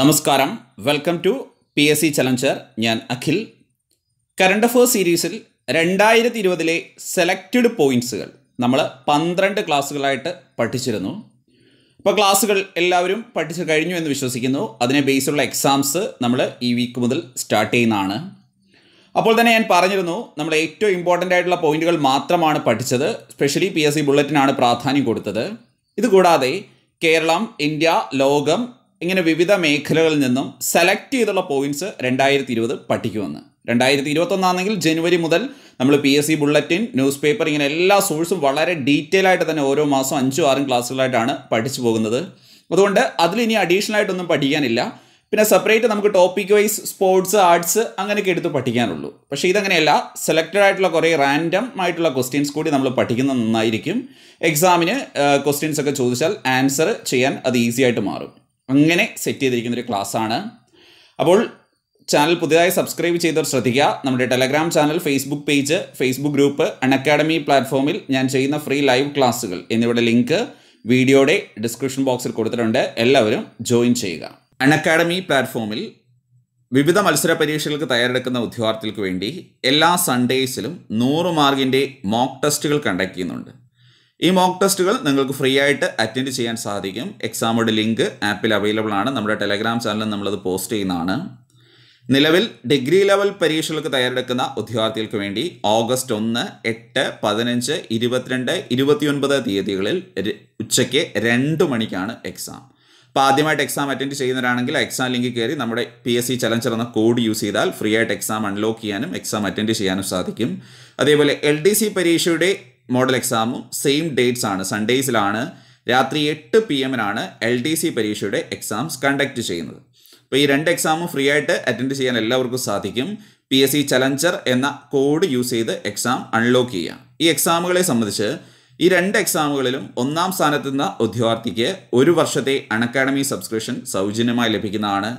നമസ്കാരം welcome to P S C challenger ഞാൻ Akhil current affairs സീരീസിൽ രണ്ടായിരത്തി ഇരുപതിലെ സെലക്റ്റഡ് പോയിൻറ്സുകൾ നമ്മൾ പന്ത്രണ്ട് ക്ലാസ്സുകളായിട്ട് പഠിച്ചിരുന്നു ഇപ്പോൾ ക്ലാസ്സുകൾ എല്ലാവരും പഠിച്ചു കഴിഞ്ഞു എന്ന് വിശ്വസിക്കുന്നു അതിനെ ബേസുള്ള എക്സാംസ് നമ്മൾ ഈ വീക്ക് മുതൽ സ്റ്റാർട്ട് ചെയ്യുന്നതാണ് അപ്പോൾ തന്നെ ഞാൻ പറഞ്ഞിരുന്നു നമ്മൾ ഏറ്റവും ഇമ്പോർട്ടൻ്റ് ആയിട്ടുള്ള പോയിന്റുകൾ മാത്രമാണ് പഠിച്ചത് സ്പെഷ്യലി പി എസ് സി ബുള്ളറ്റിനാണ് പ്രാധാന്യം കൊടുത്തത് ഇതുകൂടാതെ കേരളം ഇന്ത്യ ലോകം ഇങ്ങനെ വിവിധ മേഖലകളിൽ നിന്നും സെലക്ട് ചെയ്തുള്ള പോയിന്റ്സ് രണ്ടായിരത്തി ഇരുപത് പഠിക്കുമെന്ന് രണ്ടായിരത്തി ഇരുപത്തൊന്നാണെങ്കിൽ ജനുവരി മുതൽ നമ്മൾ P S C bulletin newspaper ഇങ്ങനെ എല്ലാ സോഴ്സും വളരെ ഡീറ്റെയിൽ ആയിട്ട് തന്നെ ഓരോ മാസം അഞ്ചും ആറും ക്ലാസ്സുകളായിട്ടാണ് പഠിച്ചു പോകുന്നത് അതുകൊണ്ട് ഇനി അഡീഷണൽ ആയിട്ടൊന്നും പഠിക്കാനില്ല പിന്നെ സെപ്പറേറ്റ് നമുക്ക് ടോപ്പിക് വൈസ് സ്പോർട്സ് ആർട്സ് അങ്ങനെയൊക്കെ എടുത്ത് പഠിക്കാനുള്ളൂ പക്ഷേ ഇതങ്ങനെയല്ല സെലക്റ്റഡ് ആയിട്ടുള്ള കുറേ റാൻഡം ആയിട്ടുള്ള ക്വസ്റ്റ്യൻസ് കൂടി നമ്മൾ പഠിക്കുന്നത് നന്നായിരിക്കും എക്സാമിന് ക്വസ്റ്റ്യൻസ് ഒക്കെ ചോദിച്ചാൽ ആൻസർ ചെയ്യാൻ അത് ഈസി ആയിട്ട് മാറും അങ്ങനെ സെറ്റ് ചെയ്തിരിക്കുന്ന ഒരു ക്ലാസ് ആണ് അപ്പോൾ ചാനൽ പുതിയതായി സബ്സ്ക്രൈബ് ചെയ്തവർ ശ്രദ്ധിക്കുക നമ്മുടെ Telegram channel Facebook page Facebook group Unacademy പ്ലാറ്റ്ഫോമിൽ ഞാൻ ചെയ്യുന്ന ഫ്രീ ലൈവ് ക്ലാസ്സുകൾ എന്നിവയുടെ ലിങ്ക് വീഡിയോയുടെ ഡിസ്ക്രിപ്ഷൻ ബോക്സിൽ കൊടുത്തിട്ടുണ്ട് എല്ലാവരും ജോയിൻ ചെയ്യുക അൺ അക്കാഡമി പ്ലാറ്റ്ഫോമിൽ വിവിധ മത്സര പരീക്ഷകൾക്ക് തയ്യാറെടുക്കുന്ന ഉദ്യോഗാർത്ഥികൾക്ക് വേണ്ടി എല്ലാ സൺഡേയ്സിലും നൂറ് മാർക്കിൻ്റെ മോക്ക് ടെസ്റ്റുകൾ കണ്ടക്ട് ചെയ്യുന്നുണ്ട് ഈ മോക്ക് ടെസ്റ്റുകൾ നിങ്ങൾക്ക് ഫ്രീ ആയിട്ട് അറ്റൻഡ് ചെയ്യാൻ സാധിക്കും എക്സാമുടെ ലിങ്ക് ആപ്പിൽ അവൈലബിൾ ആണ് നമ്മുടെ ടെലഗ്രാം ചാനലിൽ നമ്മളത് പോസ്റ്റ് ചെയ്യുന്നതാണ് നിലവിൽ ഡിഗ്രി ലെവൽ പരീക്ഷകൾക്ക് തയ്യാറെടുക്കുന്ന ഉദ്യോഗാർത്ഥികൾക്ക് വേണ്ടി ഓഗസ്റ്റ് ഒന്ന് എട്ട് പതിനഞ്ച് ഇരുപത്തിരണ്ട് ഇരുപത്തിയൊൻപത് തീയതികളിൽ ഉച്ചയ്ക്ക് രണ്ട് മണിക്കാണ് എക്സാം അപ്പോൾ ആദ്യമായിട്ട് എക്സാം അറ്റൻഡ് ചെയ്യുന്നവരാണെങ്കിൽ എക്സാം ലിങ്ക് കയറി നമ്മുടെ പി എസ് സി ചലഞ്ചർ എന്ന കോഡ് യൂസ് ചെയ്താൽ ഫ്രീ ആയിട്ട് എക്സാം അൺലോക്ക് ചെയ്യാനും എക്സാം അറ്റൻഡ് ചെയ്യാനും സാധിക്കും അതേപോലെ എൽ ഡി സി പരീക്ഷയുടെ മോഡൽ എക്സാമും സെയിം ഡേറ്റ്സ് ആണ് സൺഡേയ്സിലാണ് രാത്രി എട്ട് പി എമ്മിനാണ് എൽ ഡി സി പരീക്ഷയുടെ എക്സാംസ് കണ്ടക്ട് ചെയ്യുന്നത് അപ്പോൾ ഈ രണ്ട് എക്സാമും ഫ്രീ ആയിട്ട് അറ്റൻഡ് ചെയ്യാൻ എല്ലാവർക്കും സാധിക്കും പി എസ് സി ചലഞ്ചർ എന്ന കോഡ് യൂസ് ചെയ്ത് എക്സാം അൺലോക്ക് ചെയ്യുക ഈ എക്സാമുകളെ സംബന്ധിച്ച് ഈ രണ്ട് എക്സാമുകളിലും ഒന്നാം സ്ഥാനത്തെത്തുന്ന ഉദ്യോഗാർത്ഥിക്ക് ഒരു വർഷത്തെ അക്കാഡമി സബ്സ്ക്രിപ്ഷൻ സൗജന്യമായി ലഭിക്കുന്നതാണ്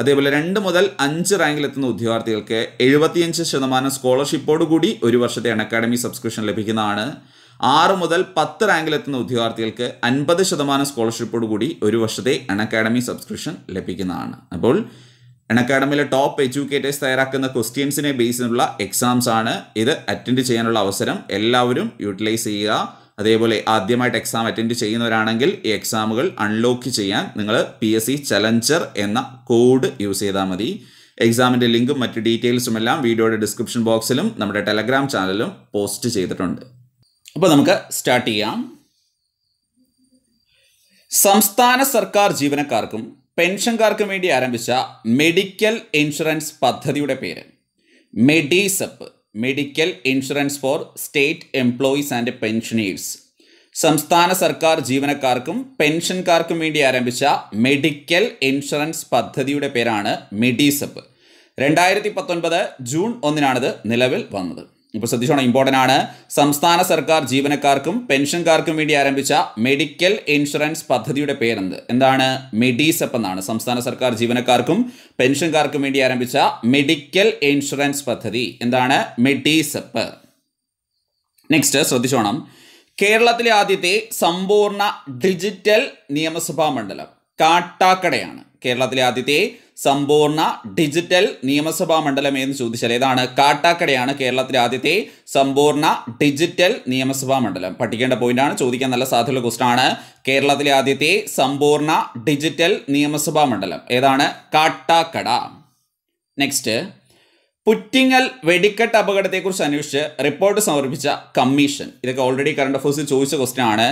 അതേപോലെ രണ്ട് മുതൽ അഞ്ച് റാങ്കിലെത്തുന്ന ഉദ്യോഗാർത്ഥികൾക്ക് എഴുപത്തിയഞ്ച് ശതമാനം സ്കോളർഷിപ്പോടുകൂടി ഒരു വർഷത്തെ അക്കാഡമി സബ്സ്ക്രിപ്ഷൻ ലഭിക്കുന്നതാണ് ആറ് മുതൽ പത്ത് റാങ്കിലെത്തുന്ന ഉദ്യോഗാർത്ഥികൾക്ക് അൻപത് ശതമാനം സ്കോളർഷിപ്പോടുകൂടി ഒരു വർഷത്തെ അക്കാഡമി സബ്സ്ക്രിപ്ഷൻ ലഭിക്കുന്നതാണ് അപ്പോൾ അക്കാഡമിയിലെ ടോപ്പ് എഡ്യൂക്കേറ്റേഴ്സ് തയ്യാറാക്കുന്ന ക്വസ്റ്റ്യൻസിനെ ബേസ് ചെയ്തുള്ള എക്സാംസ് ആണ് ഇത് അറ്റൻഡ് ചെയ്യാനുള്ള അവസരം എല്ലാവരും യൂട്ടിലൈസ് ചെയ്യുക അതേപോലെ ആദ്യമായിട്ട് എക്സാം അറ്റൻഡ് ചെയ്യുന്നവരാണെങ്കിൽ ഈ എക്സാമുകൾ അൺലോക്ക് ചെയ്യാൻ നിങ്ങൾ പി എസ് സി ചലഞ്ചർ എന്ന കോഡ് യൂസ് ചെയ്താൽ മതി എക്സാമിൻ്റെ ലിങ്കും മറ്റ് ഡീറ്റെയിൽസും എല്ലാം വീഡിയോയുടെ ഡിസ്ക്രിപ്ഷൻ ബോക്സിലും നമ്മുടെ ടെലഗ്രാം ചാനലിലും പോസ്റ്റ് ചെയ്തിട്ടുണ്ട് അപ്പോൾ നമുക്ക് സ്റ്റാർട്ട് ചെയ്യാം സംസ്ഥാന സർക്കാർ ജീവനക്കാർക്കും പെൻഷൻകാർക്കും വേണ്ടി ആരംഭിച്ച മെഡിക്കൽ ഇൻഷുറൻസ് പദ്ധതിയുടെ പേര് MEDISEP medical insurance for state employees and pensioners സംസ്ഥാന സർക്കാർ ജീവനക്കാർക്കും പെൻഷൻകാർക്കും വേണ്ടി ആരംഭിച്ച മെഡിക്കൽ ഇൻഷുറൻസ് പദ്ധതിയുടെ പേരാണ് മെഡിസപ്പ് രണ്ടായിരത്തി പത്തൊൻപത് ജൂൺ ഒന്നിനാണിത് നിലവിൽ വന്നത് ഇപ്പോൾ ശ്രദ്ധിച്ചോണം ഇമ്പോർട്ടൻ്റ് ആണ് സംസ്ഥാന സർക്കാർ ജീവനക്കാർക്കും പെൻഷൻകാർക്കും വേണ്ടി ആരംഭിച്ച മെഡിക്കൽ ഇൻഷുറൻസ് പദ്ധതിയുടെ പേരെന്ത് എന്താണ് മെഡീസെപ്പ് എന്നാണ് സംസ്ഥാന സർക്കാർ ജീവനക്കാർക്കും പെൻഷൻകാർക്കും വേണ്ടി ആരംഭിച്ച മെഡിക്കൽ ഇൻഷുറൻസ് പദ്ധതി എന്താണ് മെഡീസെപ്പ് നെക്സ്റ്റ് ശ്രദ്ധിച്ചോണം കേരളത്തിലെ ആദ്യത്തെ സമ്പൂർണ്ണ ഡിജിറ്റൽ നിയമസഭാ മണ്ഡലം കാട്ടാക്കടയാണ് കേരളത്തിലെ ആദ്യത്തെ സമ്പൂർണ്ണ ഡിജിറ്റൽ നിയമസഭാ മണ്ഡലം എന്ന് ചോദിച്ചാൽ ഏതാണ് കാട്ടാക്കടയാണ് കേരളത്തിലെ ആദ്യത്തെ സമ്പൂർണ്ണ ഡിജിറ്റൽ നിയമസഭാ മണ്ഡലം പഠിക്കേണ്ട പോയിന്റാണ് ചോദിക്കാൻ നല്ല സാധ്യതയുള്ള ആണ് കേരളത്തിലെ ആദ്യത്തെ സമ്പൂർണ്ണ ഡിജിറ്റൽ നിയമസഭാ മണ്ഡലം ഏതാണ് കാട്ടാക്കട നെക്സ്റ്റ് പുറ്റിങ്ങൽ വെടിക്കെട്ട് അപകടത്തെക്കുറിച്ച് അന്വേഷിച്ച് റിപ്പോർട്ട് സമർപ്പിച്ച കമ്മീഷൻ ഇതൊക്കെ ഓൾറെഡി കറണ്ട് അഫയേഴ്സിൽ ചോദിച്ച ക്വസ്റ്റ്യൻ ആണ്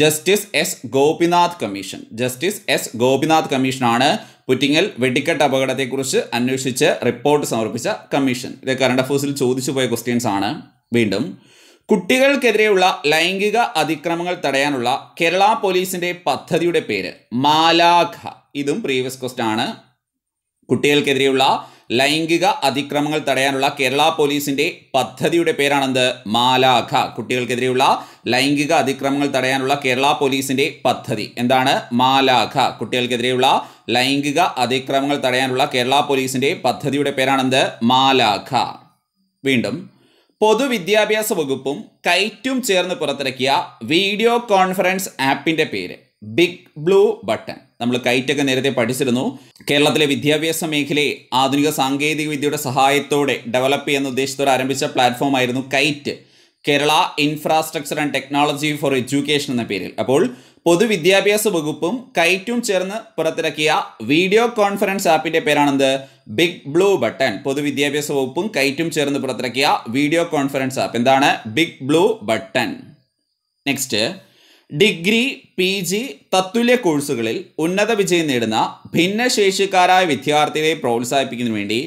justice S Gopinath commission justice S Gopinath കമ്മീഷനാണ് പുറ്റിങ്ങൽ വെടിക്കെട്ട് അപകടത്തെക്കുറിച്ച് അന്വേഷിച്ച് റിപ്പോർട്ട് സമർപ്പിച്ച കമ്മീഷൻ ഇത് കറണ്ട് അഫയേഴ്സിൽ ചോദിച്ചു പോയ ക്വസ്റ്റ്യൻസ് ആണ് വീണ്ടും കുട്ടികൾക്കെതിരെയുള്ള ലൈംഗിക അതിക്രമങ്ങൾ തടയാനുള്ള കേരള പോലീസിന്റെ പദ്ധതിയുടെ പേര് മാലാഖ ഇതും പ്രീവിയസ് ക്വസ്റ്റ് ആണ് കുട്ടികൾക്കെതിരെയുള്ള ലൈംഗിക അതിക്രമങ്ങൾ തടയാനുള്ള കേരള പോലീസിന്റെ പദ്ധതിയുടെ പേരാണെന്ത് മാലാഖ കുട്ടികൾക്കെതിരെയുള്ള ലൈംഗിക അതിക്രമങ്ങൾ തടയാനുള്ള കേരള പോലീസിന്റെ പദ്ധതി എന്താണ് മാലാഖ കുട്ടികൾക്കെതിരെയുള്ള ലൈംഗിക അതിക്രമങ്ങൾ തടയാനുള്ള കേരള പോലീസിന്റെ പദ്ധതിയുടെ പേരാണെന്ത് മാലാഖ വീണ്ടും പൊതുവിദ്യാഭ്യാസ വകുപ്പും കൈറ്റും ചേർന്ന് പുറത്തിറക്കിയ വീഡിയോ കോൺഫറൻസ് ആപ്പിന്റെ പേര് ബിഗ് ബ്ലൂ ബട്ടൺ നമ്മൾ കൈറ്റൊക്കെ നേരത്തെ പഠിച്ചിരുന്നു കേരളത്തിലെ വിദ്യാഭ്യാസ മേഖലയെ ആധുനിക സാങ്കേതിക വിദ്യയുടെ സഹായത്തോടെ ഡെവലപ്പ് ചെയ്യുന്ന ഉദ്ദേശത്തോടെ ആരംഭിച്ച പ്ലാറ്റ്ഫോം ആയിരുന്നു KITE Kerala infrastructure and technology for education എന്ന പേരിൽ അപ്പോൾ പൊതുവിദ്യാഭ്യാസ വകുപ്പും കൈറ്റും ചേർന്ന് പുറത്തിറക്കിയ വീഡിയോ കോൺഫറൻസ് ആപ്പിൻ്റെ പേരാണെന്ത് ബിഗ് ബ്ലൂ ബട്ടൺ പൊതുവിദ്യാഭ്യാസ വകുപ്പും കൈറ്റും ചേർന്ന് പുറത്തിറക്കിയ വീഡിയോ കോൺഫറൻസ് ആപ്പ് എന്താണ് big blue button next degree P G തത്തുല്യ കോഴ്സുകളിൽ ഉന്നത വിജയം നേടുന്ന ഭിന്നശേഷിക്കാരായ വിദ്യാർത്ഥികളെ പ്രോത്സാഹിപ്പിക്കുന്നതിന് വേണ്ടി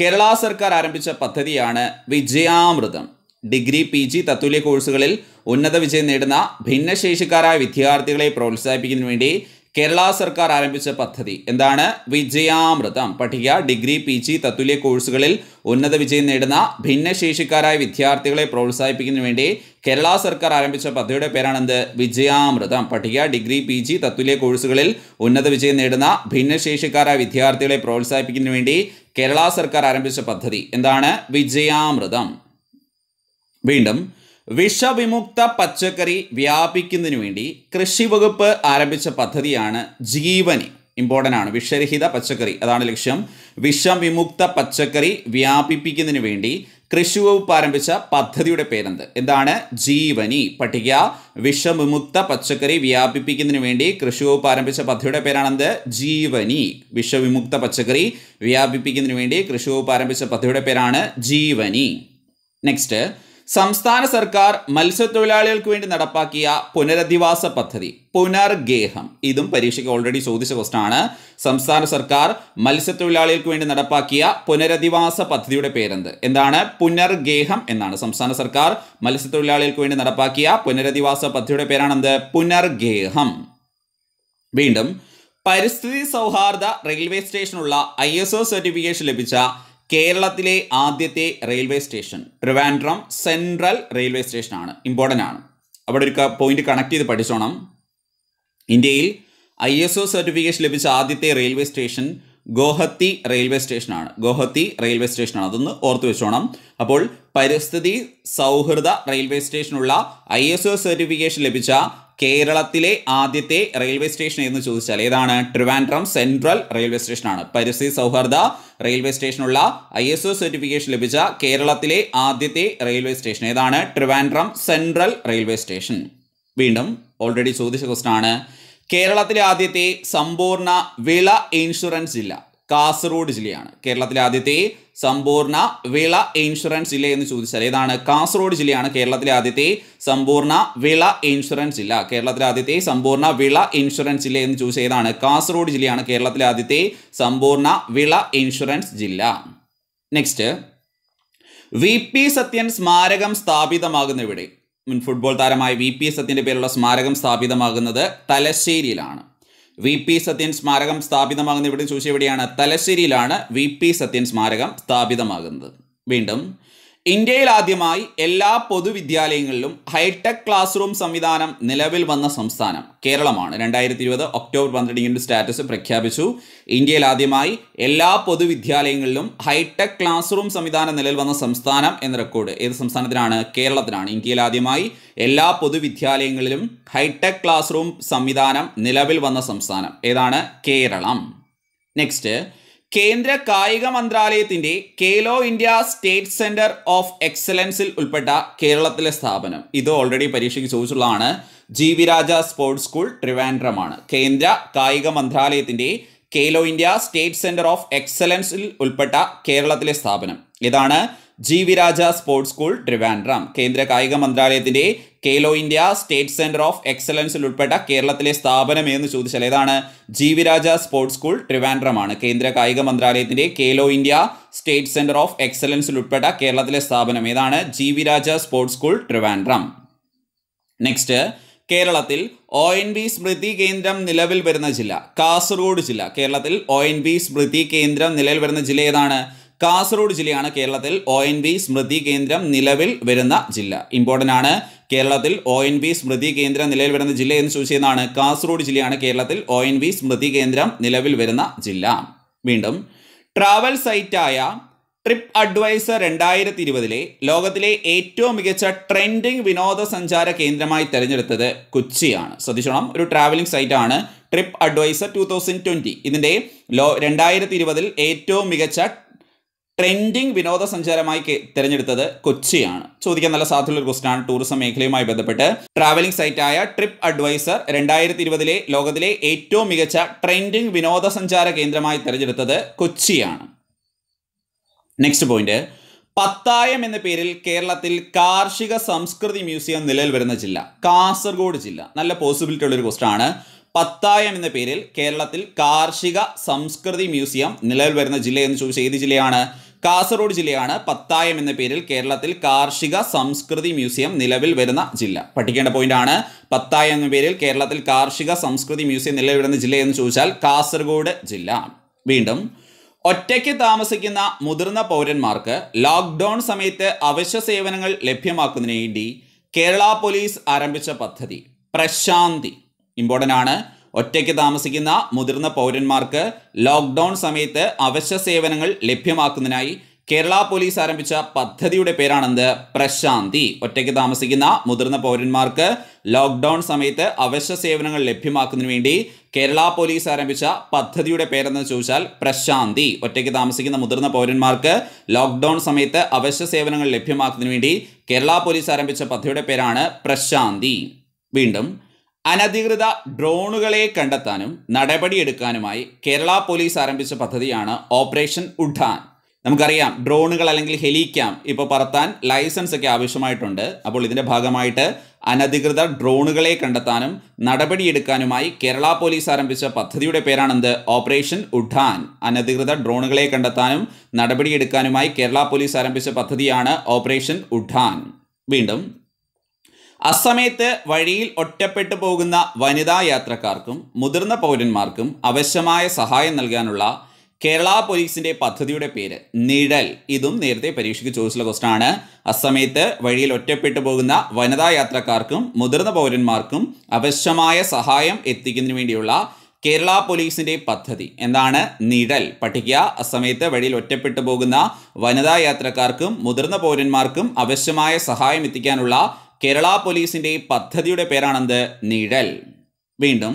കേരള സർക്കാർ ആരംഭിച്ച പദ്ധതിയാണ് വിജയാമൃതം ഡിഗ്രി പി ജി തത്തുല്യ കോഴ്സുകളിൽ ഉന്നത വിജയം നേടുന്ന ഭിന്നശേഷിക്കാരായ വിദ്യാർത്ഥികളെ പ്രോത്സാഹിപ്പിക്കുന്നതിന് വേണ്ടി കേരള സർക്കാർ ആരംഭിച്ച പദ്ധതി എന്താണ് വിജയാമൃതം പട്ടിക ഡിഗ്രി പി ജി തത്തുല്യ കോഴ്സുകളിൽ ഉന്നത വിജയം നേടുന്ന ഭിന്നശേഷിക്കാരായ വിദ്യാർത്ഥികളെ പ്രോത്സാഹിപ്പിക്കുന്നതിന് വേണ്ടി കേരള സർക്കാർ ആരംഭിച്ച പദ്ധതിയുടെ പേരാണെന്ത് വിജയാമൃതം പട്ടിക ഡിഗ്രി പി ജി തത്തുല്യ കോഴ്സുകളിൽ ഉന്നത വിജയം നേടുന്ന ഭിന്നശേഷിക്കാരായ വിദ്യാർത്ഥികളെ പ്രോത്സാഹിപ്പിക്കുന്നതിന് വേണ്ടി കേരള സർക്കാർ ആരംഭിച്ച പദ്ധതി എന്താണ് വിജയാമൃതം വീണ്ടും വിഷവിമുക്ത പച്ചക്കറി വ്യാപിക്കുന്നതിന് വേണ്ടി കൃഷി വകുപ്പ് ആരംഭിച്ച പദ്ധതിയാണ് ജീവനി ഇമ്പോർട്ടൻ്റ് ആണ് വിഷരഹിത പച്ചക്കറി അതാണ് ലക്ഷ്യം വിഷവിമുക്ത പച്ചക്കറി വ്യാപിപ്പിക്കുന്നതിന് വേണ്ടി കൃഷി വകുപ്പ് ആരംഭിച്ച പദ്ധതിയുടെ പേരെന്ത് എന്താണ് ജീവനി പട്ടിക വിഷവിമുക്ത പച്ചക്കറി വ്യാപിപ്പിക്കുന്നതിന് വേണ്ടി കൃഷി വകുപ്പ് ആരംഭിച്ച പദ്ധതിയുടെ പേരാണെന്ത് ജീവനി വിഷവിമുക്ത പച്ചക്കറി വ്യാപിപ്പിക്കുന്നതിന് വേണ്ടി കൃഷി വകുപ്പ് ആരംഭിച്ച പദ്ധതിയുടെ പേരാണ് ജീവനി നെക്സ്റ്റ് സംസ്ഥാന സർക്കാർ മത്സ്യത്തൊഴിലാളികൾക്ക് വേണ്ടി നടപ്പാക്കിയ പുനരധിവാസ പദ്ധതി പുനർഗേഹം ഇതും പരീക്ഷയ്ക്ക് ഓൾറെഡി ചോദിച്ച ക്വസ്റ്റാണ് സംസ്ഥാന സർക്കാർ മത്സ്യത്തൊഴിലാളികൾക്ക് വേണ്ടി നടപ്പാക്കിയ പുനരധിവാസ പദ്ധതിയുടെ പേരെന്ത് എന്താണ് പുനർഗേഹം എന്നാണ് സംസ്ഥാന സർക്കാർ മത്സ്യത്തൊഴിലാളികൾക്ക് വേണ്ടി നടപ്പാക്കിയ പുനരധിവാസ പദ്ധതിയുടെ പേരാണെന്ത് പുനർഗേഹം വീണ്ടും പരിസ്ഥിതി സൗഹാർദ്ദ റെയിൽവേ സ്റ്റേഷനുള്ള ഐ സർട്ടിഫിക്കേഷൻ ലഭിച്ച കേരളത്തിലെ ആദ്യത്തെ railway station Trivandrum central railway സ്റ്റേഷനാണ് ഇമ്പോർട്ടൻ്റ് ആണ് അവിടെ ഒരു പോയിന്റ് കണക്ട് ചെയ്ത് പഠിച്ചോണം ഇന്ത്യയിൽ ഐ എസ് ഒ സർട്ടിഫിക്കേഷൻ ലഭിച്ച ആദ്യത്തെ റെയിൽവേ സ്റ്റേഷൻ ഗോഹത്തി റെയിൽവേ സ്റ്റേഷനാണ് ഗോഹത്തി റെയിൽവേ സ്റ്റേഷനാണ് അതൊന്ന് ഓർത്ത് വെച്ചോണം അപ്പോൾ പരിസ്ഥിതി സൗഹൃദ റെയിൽവേ സ്റ്റേഷനുള്ള ഐ എസ് ഒ സർട്ടിഫിക്കേഷൻ ലഭിച്ച കേരളത്തിലെ ആദ്യത്തെ റെയിൽവേ സ്റ്റേഷൻ എന്ന് ചോദിച്ചാൽ ഏതാണ് ട്രിവാൻഡ്രം സെൻട്രൽ റെയിൽവേ സ്റ്റേഷനാണ് പരിസ്ഥിതി സൗഹൃദ റെയിൽവേ സ്റ്റേഷനുള്ള ഐ എസ് ഒ സർട്ടിഫിക്കേഷൻ ലഭിച്ച കേരളത്തിലെ ആദ്യത്തെ റെയിൽവേ സ്റ്റേഷൻ ഏതാണ് ട്രിവാൻഡ്രം സെൻട്രൽ റെയിൽവേ സ്റ്റേഷൻ വീണ്ടും ഓൾറെഡി ചോദിച്ച ക്വസ്റ്റൻ ആണ് കേരളത്തിലെ ആദ്യത്തെ സമ്പൂർണ്ണ വിള ഇൻഷുറൻസ് ജില്ല കാസർഗോഡ് ജില്ലയാണ് കേരളത്തിലെ ആദ്യത്തെ സമ്പൂർണ്ണ വിള ഇൻഷുറൻസ് ജില്ല എന്ന് ചോദിച്ചാൽ ഏതാണ് കാസർഗോഡ് ജില്ലയാണ് കേരളത്തിലെ ആദ്യത്തെ സമ്പൂർണ്ണ വിള ഇൻഷുറൻസ് ജില്ല കേരളത്തിലെ ആദ്യത്തെ സമ്പൂർണ്ണ വിള ഇൻഷുറൻസ് ജില്ല എന്ന് ചോദിച്ചാൽ ഏതാണ് കാസർഗോഡ് ജില്ലയാണ് കേരളത്തിലെ ആദ്യത്തെ സമ്പൂർണ്ണ വിള ഇൻഷുറൻസ് ജില്ല നെക്സ്റ്റ് വി പി സത്യൻ സ്മാരകം സ്ഥാപിതമാകുന്ന ഇവിടെ മുൻ ഫുട്ബോൾ താരമായ വി പി സത്യൻ്റെ പേരുള്ള സ്മാരകം സ്ഥാപിതമാകുന്നത് തലശ്ശേരിയിലാണ് വി പി സത്യൻ സ്മാരകം സ്ഥാപിതമാകുന്ന ഇവിടെ സൂചി എവിടെയാണ് തലശ്ശേരിയിലാണ് വി പി സത്യൻ സ്മാരകം സ്ഥാപിതമാകുന്നത് വീണ്ടും ഇന്ത്യയിൽ ആദ്യമായി എല്ലാ പൊതുവിദ്യാലയങ്ങളിലും ഹൈടെക് ക്ലാസ് റൂം സംവിധാനം നിലവിൽ വന്ന സംസ്ഥാനം കേരളമാണ് രണ്ടായിരത്തി ഇരുപത് ഒക്ടോബർ പന്ത്രണ്ടിൻ്റെ സ്റ്റാറ്റസ് പ്രഖ്യാപിച്ചു ഇന്ത്യയിൽ ആദ്യമായി എല്ലാ പൊതുവിദ്യാലയങ്ങളിലും ഹൈടെക് ക്ലാസ് റൂം സംവിധാനം നിലവിൽ വന്ന സംസ്ഥാനം എന്ന റെക്കോർഡ് ഏത് സംസ്ഥാനത്തിനാണ് കേരളത്തിനാണ് ഇന്ത്യയിൽ ആദ്യമായി എല്ലാ പൊതുവിദ്യാലയങ്ങളിലും ഹൈടെക് ക്ലാസ് റൂം സംവിധാനം നിലവിൽ വന്ന സംസ്ഥാനം ഏതാണ് കേരളം നെക്സ്റ്റ് കേന്ദ്ര കായിക മന്ത്രാലയത്തിന്റെ Khelo India state centre of എക്സലൻസിൽ ഉൾപ്പെട്ട കേരളത്തിലെ സ്ഥാപനം ഇത് ഓൾറെഡി പരീക്ഷയ്ക്ക് ചോദിച്ചുള്ളതാണ് ജി രാജ സ്പോർട്സ് സ്കൂൾ ട്രിവാൻഡ്രമാണ് കേന്ദ്ര കായിക മന്ത്രാലയത്തിന്റെ Khelo India state centre of എക്സലൻസിൽ ഉൾപ്പെട്ട കേരളത്തിലെ സ്ഥാപനം ഇതാണ് G Viraja sports school Trivandrum കേന്ദ്ര കായിക മന്ത്രാലയത്തിന്റെ Khelo India state centre of എക്സലൻസിൽ ഉൾപ്പെട്ട കേരളത്തിലെ സ്ഥാപനം എന്ന് ചോദിച്ചാൽ ഏതാണ് ജി വിരാജ സ്പോർട്സ് സ്കൂൾ ട്രിവാൻഡ്രമാണ് കേന്ദ്ര കായിക മന്ത്രാലയത്തിന്റെ Khelo India state centre of എക്സലൻസിൽ ഉൾപ്പെട്ട കേരളത്തിലെ സ്ഥാപനം ഏതാണ് G Viraja sports school Trivandrum next കേരളത്തിൽ ഒ എൻ ബി സ്മൃതി കേന്ദ്രം നിലവിൽ വരുന്ന ജില്ല കാസർഗോഡ് ജില്ല കേരളത്തിൽ ഒ എൻ ബി സ്മൃതി കേന്ദ്രം നിലവിൽ വരുന്ന ജില്ല ഏതാണ് കാസർഗോഡ് ജില്ലയാണ് കേരളത്തിൽ ഒ എൻ വി സ്മൃതി കേന്ദ്രം നിലവിൽ വരുന്ന ജില്ല ഇമ്പോർട്ടൻ്റ് ആണ് കേരളത്തിൽ ഒ എൻ വി സ്മൃതി കേന്ദ്രം നിലവിൽ വരുന്ന ജില്ല എന്ന് ചോദിച്ചതാണ് കാസർഗോഡ് ജില്ലയാണ് കേരളത്തിൽ ഒ എൻ വി സ്മൃതി കേന്ദ്രം നിലവിൽ വരുന്ന ജില്ല വീണ്ടും ട്രാവൽ സൈറ്റായ ട്രിപ്പ് അഡ്വൈസർ രണ്ടായിരത്തി ഇരുപതിലെ ലോകത്തിലെ ഏറ്റവും മികച്ച ട്രെൻഡിങ് വിനോദസഞ്ചാര കേന്ദ്രമായി തിരഞ്ഞെടുത്തത് കൊച്ചിയാണ് ശ്രദ്ധിച്ചോണം ഒരു ട്രാവലിംഗ് സൈറ്റാണ് trip advisor two thousand twenty ഇതിൻ്റെ ലോ രണ്ടായിരത്തി ഇരുപതിൽ ഏറ്റവും മികച്ച ട്രെൻഡിങ് വിനോദസഞ്ചാരമായി തിരഞ്ഞെടുത്തത് കൊച്ചിയാണ് ചോദിക്കാൻ നല്ല സാധ്യതയുള്ള ക്വസ്റ്റൻ ആണ് ടൂറിസം മേഖലയുമായി ബന്ധപ്പെട്ട് ട്രാവലിംഗ് സൈറ്റായ ട്രിപ്പ് അഡ്വൈസർ രണ്ടായിരത്തി ഇരുപതിലെ ലോകത്തിലെ ഏറ്റവും മികച്ച ട്രെൻഡിങ് വിനോദസഞ്ചാര കേന്ദ്രമായി തിരഞ്ഞെടുത്തത് കൊച്ചിയാണ് നെക്സ്റ്റ് പോയിന്റ് പത്തായം എന്ന പേരിൽ കേരളത്തിൽ കാർഷിക സംസ്കൃതി മ്യൂസിയം നിലയിൽ വരുന്ന ജില്ല കാസർഗോഡ് ജില്ല നല്ല പോസിബിലിറ്റി ഉള്ളൊരു ക്വസ്റ്റൻ ആണ് പത്തായം എന്ന പേരിൽ കേരളത്തിൽ കാർഷിക സംസ്കൃതി മ്യൂസിയം നിലവിൽ വരുന്ന ജില്ല എന്ന് ചോദിച്ചാൽ ഏത് ജില്ലയാണ് കാസർഗോഡ് ജില്ലയാണ് പത്തായം എന്ന പേരിൽ കേരളത്തിൽ കാർഷിക സംസ്കൃതി മ്യൂസിയം നിലവിൽ വരുന്ന ജില്ല പഠിക്കേണ്ട പോയിന്റ് ആണ് പത്തായം എന്ന പേരിൽ കേരളത്തിൽ കാർഷിക സംസ്കൃതി മ്യൂസിയം നിലവിൽ വരുന്ന ജില്ല എന്ന് ചോദിച്ചാൽ കാസർഗോഡ് ജില്ല വീണ്ടും ഒറ്റയ്ക്ക് താമസിക്കുന്ന മുതിർന്ന പൗരന്മാർക്ക് ലോക്ക്ഡൗൺ സമയത്ത് അവശ്യ സേവനങ്ങൾ ലഭ്യമാക്കുന്നതിന് വേണ്ടി കേരള പോലീസ് ആരംഭിച്ച പദ്ധതി പ്രശാന്തി ഇമ്പോർട്ടൻ്റ് ആണ് ഒറ്റയ്ക്ക് താമസിക്കുന്ന മുതിർന്ന പൗരന്മാർക്ക് ലോക്ക്ഡൗൺ സമയത്ത് അവശ്യ സേവനങ്ങൾ ലഭ്യമാക്കുന്നതിനായി കേരള പോലീസ് ആരംഭിച്ച പദ്ധതിയുടെ പേരാണെന്ത് പ്രശാന്തി ഒറ്റയ്ക്ക് താമസിക്കുന്ന മുതിർന്ന പൗരന്മാർക്ക് ലോക്ക്ഡൗൺ സമയത്ത് അവശ്യ സേവനങ്ങൾ ലഭ്യമാക്കുന്നതിന് വേണ്ടി കേരള പോലീസ് ആരംഭിച്ച പദ്ധതിയുടെ പേരെന്ന് ചോദിച്ചാൽ പ്രശാന്തി ഒറ്റയ്ക്ക് താമസിക്കുന്ന മുതിർന്ന പൗരന്മാർക്ക് ലോക്ക്ഡൗൺ സമയത്ത് അവശ്യ സേവനങ്ങൾ ലഭ്യമാക്കുന്നതിന് വേണ്ടി കേരള പോലീസ് ആരംഭിച്ച പദ്ധതിയുടെ പേരാണ് പ്രശാന്തി വീണ്ടും അനധികൃത ഡ്രോണുകളെ കണ്ടെത്താനും നടപടിയെടുക്കാനുമായി കേരള പോലീസ് ആരംഭിച്ച പദ്ധതിയാണ് ഓപ്പറേഷൻ ഉഡാൻ നമുക്കറിയാം ഡ്രോണുകൾ അല്ലെങ്കിൽ ഹെലിക്യാം ഇപ്പോൾ പറത്താൻ ലൈസൻസ് ഒക്കെ ആവശ്യമായിട്ടുണ്ട് അപ്പോൾ ഇതിൻ്റെ ഭാഗമായിട്ട് അനധികൃത ഡ്രോണുകളെ കണ്ടെത്താനും നടപടിയെടുക്കാനുമായി കേരള പോലീസ് ആരംഭിച്ച പദ്ധതിയുടെ പേരാണെന്ത് ഓപ്പറേഷൻ ഉഡാൻ അനധികൃത ഡ്രോണുകളെ കണ്ടെത്താനും നടപടിയെടുക്കാനുമായി കേരള പോലീസ് ആരംഭിച്ച പദ്ധതിയാണ് ഓപ്പറേഷൻ ഉഡാൻ വീണ്ടും അസമയത്ത് വഴിയിൽ ഒറ്റപ്പെട്ടു പോകുന്ന വനിതാ യാത്രക്കാർക്കും മുതിർന്ന പൗരന്മാർക്കും ആവശ്യമായ സഹായം നൽകാനുള്ള കേരള പോലീസിന്റെ പദ്ധതിയുടെ പേര് നിഴൽ ഇതും നേരത്തെ പരീക്ഷയ്ക്ക് ചോദിച്ചുള്ള ക്വസ്റ്റൻ ആണ് അസമയത്ത് വഴിയിൽ ഒറ്റപ്പെട്ടു പോകുന്ന വനിതാ യാത്രക്കാർക്കും മുതിർന്ന പൗരന്മാർക്കും ആവശ്യമായ സഹായം എത്തിക്കുന്നതിന് വേണ്ടിയുള്ള കേരള പോലീസിന്റെ പദ്ധതി എന്താണ് നിഴൽ പഠിക്കുക അസമയത്ത് വഴിയിൽ ഒറ്റപ്പെട്ടു പോകുന്ന വനിതാ യാത്രക്കാർക്കും മുതിർന്ന പൗരന്മാർക്കും ആവശ്യമായ സഹായം എത്തിക്കാനുള്ള കേരള പോലീസിൻ്റെ പദ്ധതിയുടെ പേരാണെന്ത് നിഴൽ വീണ്ടും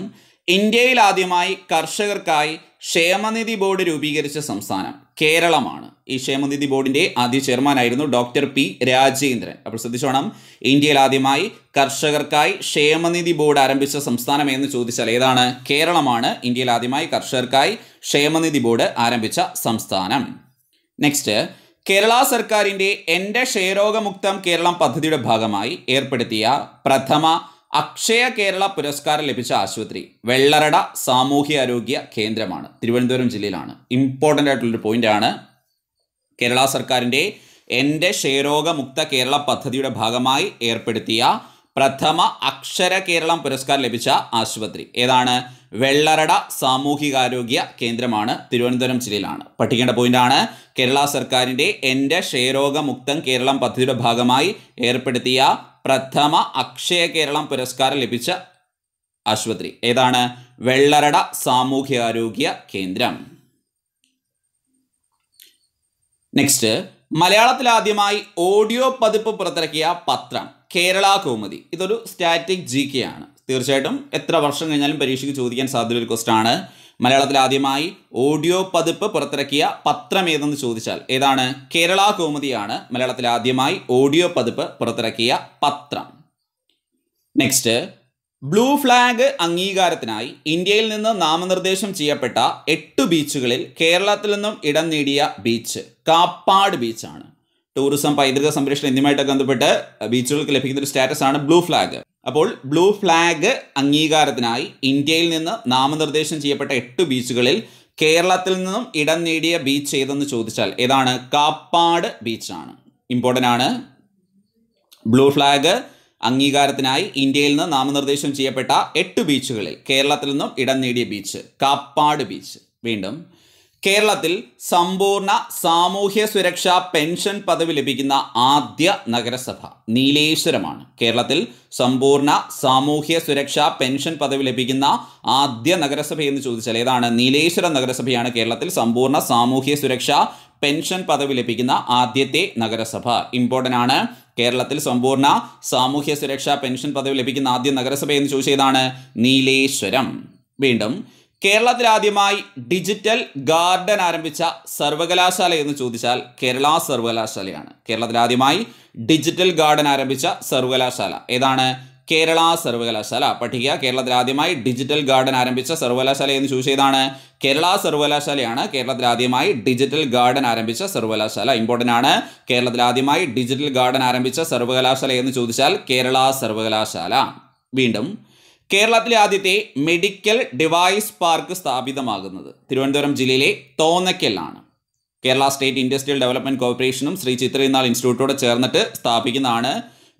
ഇന്ത്യയിൽ ആദ്യമായി കർഷകർക്കായി ക്ഷേമനിധി ബോർഡ് രൂപീകരിച്ച സംസ്ഥാനം കേരളമാണ് ഈ ക്ഷേമനിധി ബോർഡിൻ്റെ ആദ്യ ചെയർമാനായിരുന്നു ഡോക്ടർ പി രാജേന്ദ്രൻ അപ്പോൾ വേണം ഇന്ത്യയിൽ ആദ്യമായി കർഷകർക്കായി ക്ഷേമനിധി ബോർഡ് ആരംഭിച്ച സംസ്ഥാനം എന്ന് ചോദിച്ചാൽ ഏതാണ് കേരളമാണ് ഇന്ത്യയിൽ ആദ്യമായി കർഷകർക്കായി ക്ഷേമനിധി ബോർഡ് ആരംഭിച്ച സംസ്ഥാനം നെക്സ്റ്റ് കേരള സർക്കാരിൻ്റെ എൻ്റെ ക്ഷയരോഗമുക്തം കേരളം പദ്ധതിയുടെ ഭാഗമായി ഏർപ്പെടുത്തിയ പ്രഥമ അക്ഷയ കേരള പുരസ്കാരം ലഭിച്ച ആശുപത്രി വെള്ളറട സാമൂഹ്യാരോഗ്യ കേന്ദ്രമാണ് തിരുവനന്തപുരം ജില്ലയിലാണ് ഇമ്പോർട്ടൻ്റ് ആയിട്ടുള്ളൊരു പോയിൻ്റാണ് കേരള സർക്കാരിൻ്റെ എൻ്റെ ക്ഷയരോഗമുക്ത കേരള പദ്ധതിയുടെ ഭാഗമായി ഏർപ്പെടുത്തിയ പ്രഥമ അക്ഷര കേരളം പുരസ്കാരം ലഭിച്ച ആശുപത്രി ഏതാണ് വെള്ളറട സാമൂഹികാരോഗ്യ കേന്ദ്രമാണ് തിരുവനന്തപുരം ജില്ലയിലാണ് പഠിക്കേണ്ട പോയിന്റാണ് കേരള സർക്കാരിൻ്റെ എൻ്റെ ക്ഷയരോഗമുക്തം കേരളം പദ്ധതിയുടെ ഭാഗമായി ഏർപ്പെടുത്തിയ പ്രഥമ അക്ഷയ കേരളം പുരസ്കാരം ലഭിച്ച ആശുപത്രി ഏതാണ് വെള്ളറട സാമൂഹികാരോഗ്യ കേന്ദ്രം നെക്സ്റ്റ് മലയാളത്തിൽ ആദ്യമായി ഓഡിയോ പതിപ്പ് പുറത്തിറക്കിയ പത്രം കേരള കൗമുദി ഇതൊരു സ്റ്റാറ്റിക് ജി കെ ആണ് തീർച്ചയായിട്ടും എത്ര വർഷം കഴിഞ്ഞാലും പരീക്ഷയ്ക്ക് ചോദിക്കാൻ ഒരു ക്വസ്റ്റൻ ആണ് മലയാളത്തിൽ ആദ്യമായി ഓഡിയോ പതിപ്പ് പുറത്തിറക്കിയ പത്രം ഏതെന്ന് ചോദിച്ചാൽ ഏതാണ് കേരള കൗമുദിയാണ് മലയാളത്തിൽ ആദ്യമായി ഓഡിയോ പതിപ്പ് പുറത്തിറക്കിയ പത്രം നെക്സ്റ്റ് ബ്ലൂ ഫ്ലാഗ് അംഗീകാരത്തിനായി ഇന്ത്യയിൽ നിന്ന് നാമനിർദ്ദേശം ചെയ്യപ്പെട്ട എട്ട് ബീച്ചുകളിൽ കേരളത്തിൽ നിന്നും ഇടം നേടിയ ബീച്ച് കാപ്പാട് ബീച്ചാണ് ടൂറിസം പൈതൃക സംരക്ഷണം എന്നിവയുമായിട്ടൊക്കെ ബന്ധപ്പെട്ട് ബീച്ചുകൾക്ക് ലഭിക്കുന്ന ഒരു സ്റ്റാറ്റസ് ആണ് ബ്ലൂ ഫ്ലാഗ് അപ്പോൾ ബ്ലൂ ഫ്ലാഗ് അംഗീകാരത്തിനായി ഇന്ത്യയിൽ നിന്ന് നാമനിർദ്ദേശം ചെയ്യപ്പെട്ട എട്ട് ബീച്ചുകളിൽ കേരളത്തിൽ നിന്നും ഇടം നേടിയ ബീച്ച് ഏതെന്ന് ചോദിച്ചാൽ ഏതാണ് കാപ്പാട് ബീച്ചാണ് ഇമ്പോർട്ടൻ്റ് ആണ് ബ്ലൂ ഫ്ലാഗ് അംഗീകാരത്തിനായി ഇന്ത്യയിൽ നിന്ന് നാമനിർദ്ദേശം ചെയ്യപ്പെട്ട എട്ട് ബീച്ചുകളിൽ കേരളത്തിൽ നിന്നും ഇടം നേടിയ ബീച്ച് കാപ്പാട് ബീച്ച് വീണ്ടും കേരളത്തിൽ സമ്പൂർണ്ണ സാമൂഹ്യ സുരക്ഷാ പെൻഷൻ പദവി ലഭിക്കുന്ന ആദ്യ നഗരസഭ നീലേശ്വരമാണ് കേരളത്തിൽ സമ്പൂർണ്ണ സാമൂഹ്യ സുരക്ഷാ പെൻഷൻ പദവി ലഭിക്കുന്ന ആദ്യ നഗരസഭ എന്ന് ചോദിച്ചാൽ ഏതാണ് നീലേശ്വരം നഗരസഭയാണ് കേരളത്തിൽ സമ്പൂർണ്ണ സാമൂഹ്യ സുരക്ഷാ പെൻഷൻ പദവി ലഭിക്കുന്ന ആദ്യത്തെ നഗരസഭ ഇമ്പോർട്ടൻ്റ് ആണ് കേരളത്തിൽ സമ്പൂർണ്ണ സാമൂഹ്യ സുരക്ഷാ പെൻഷൻ പദവി ലഭിക്കുന്ന ആദ്യ നഗരസഭ എന്ന് ചോദിച്ചതാണ് നീലേശ്വരം വീണ്ടും കേരളത്തിലാദ്യമായി ഡിജിറ്റൽ ഗാർഡൻ ആരംഭിച്ച സർവകലാശാല എന്ന് ചോദിച്ചാൽ കേരള സർവകലാശാലയാണ് കേരളത്തിലാദ്യമായി ഡിജിറ്റൽ ഗാർഡൻ ആരംഭിച്ച സർവകലാശാല ഏതാണ് കേരള സർവകലാശാല പഠിക്കുക കേരളത്തിൽ ആദ്യമായി ഡിജിറ്റൽ ഗാർഡൻ ആരംഭിച്ച സർവകലാശാല എന്ന് ചോദിച്ചതാണ് കേരള സർവകലാശാലയാണ് കേരളത്തിൽ ആദ്യമായി ഡിജിറ്റൽ ഗാർഡൻ ആരംഭിച്ച സർവകലാശാല ഇമ്പോർട്ടൻ്റ് ആണ് കേരളത്തിൽ ആദ്യമായി ഡിജിറ്റൽ ഗാർഡൻ ആരംഭിച്ച സർവകലാശാല എന്ന് ചോദിച്ചാൽ കേരള സർവകലാശാല വീണ്ടും കേരളത്തിലെ ആദ്യത്തെ മെഡിക്കൽ ഡിവൈസ് പാർക്ക് സ്ഥാപിതമാകുന്നത് തിരുവനന്തപുരം ജില്ലയിലെ തോന്നക്കലാണ് കേരള സ്റ്റേറ്റ് ഇൻഡസ്ട്രിയൽ ഡെവലപ്മെൻറ്റ് കോർപ്പറേഷനും ശ്രീ ചിത്രയിനാൾ ഇൻസ്റ്റിറ്റ്യൂട്ടോട് ചേർന്നിട്ട് സ്ഥാപിക്കുന്നതാണ്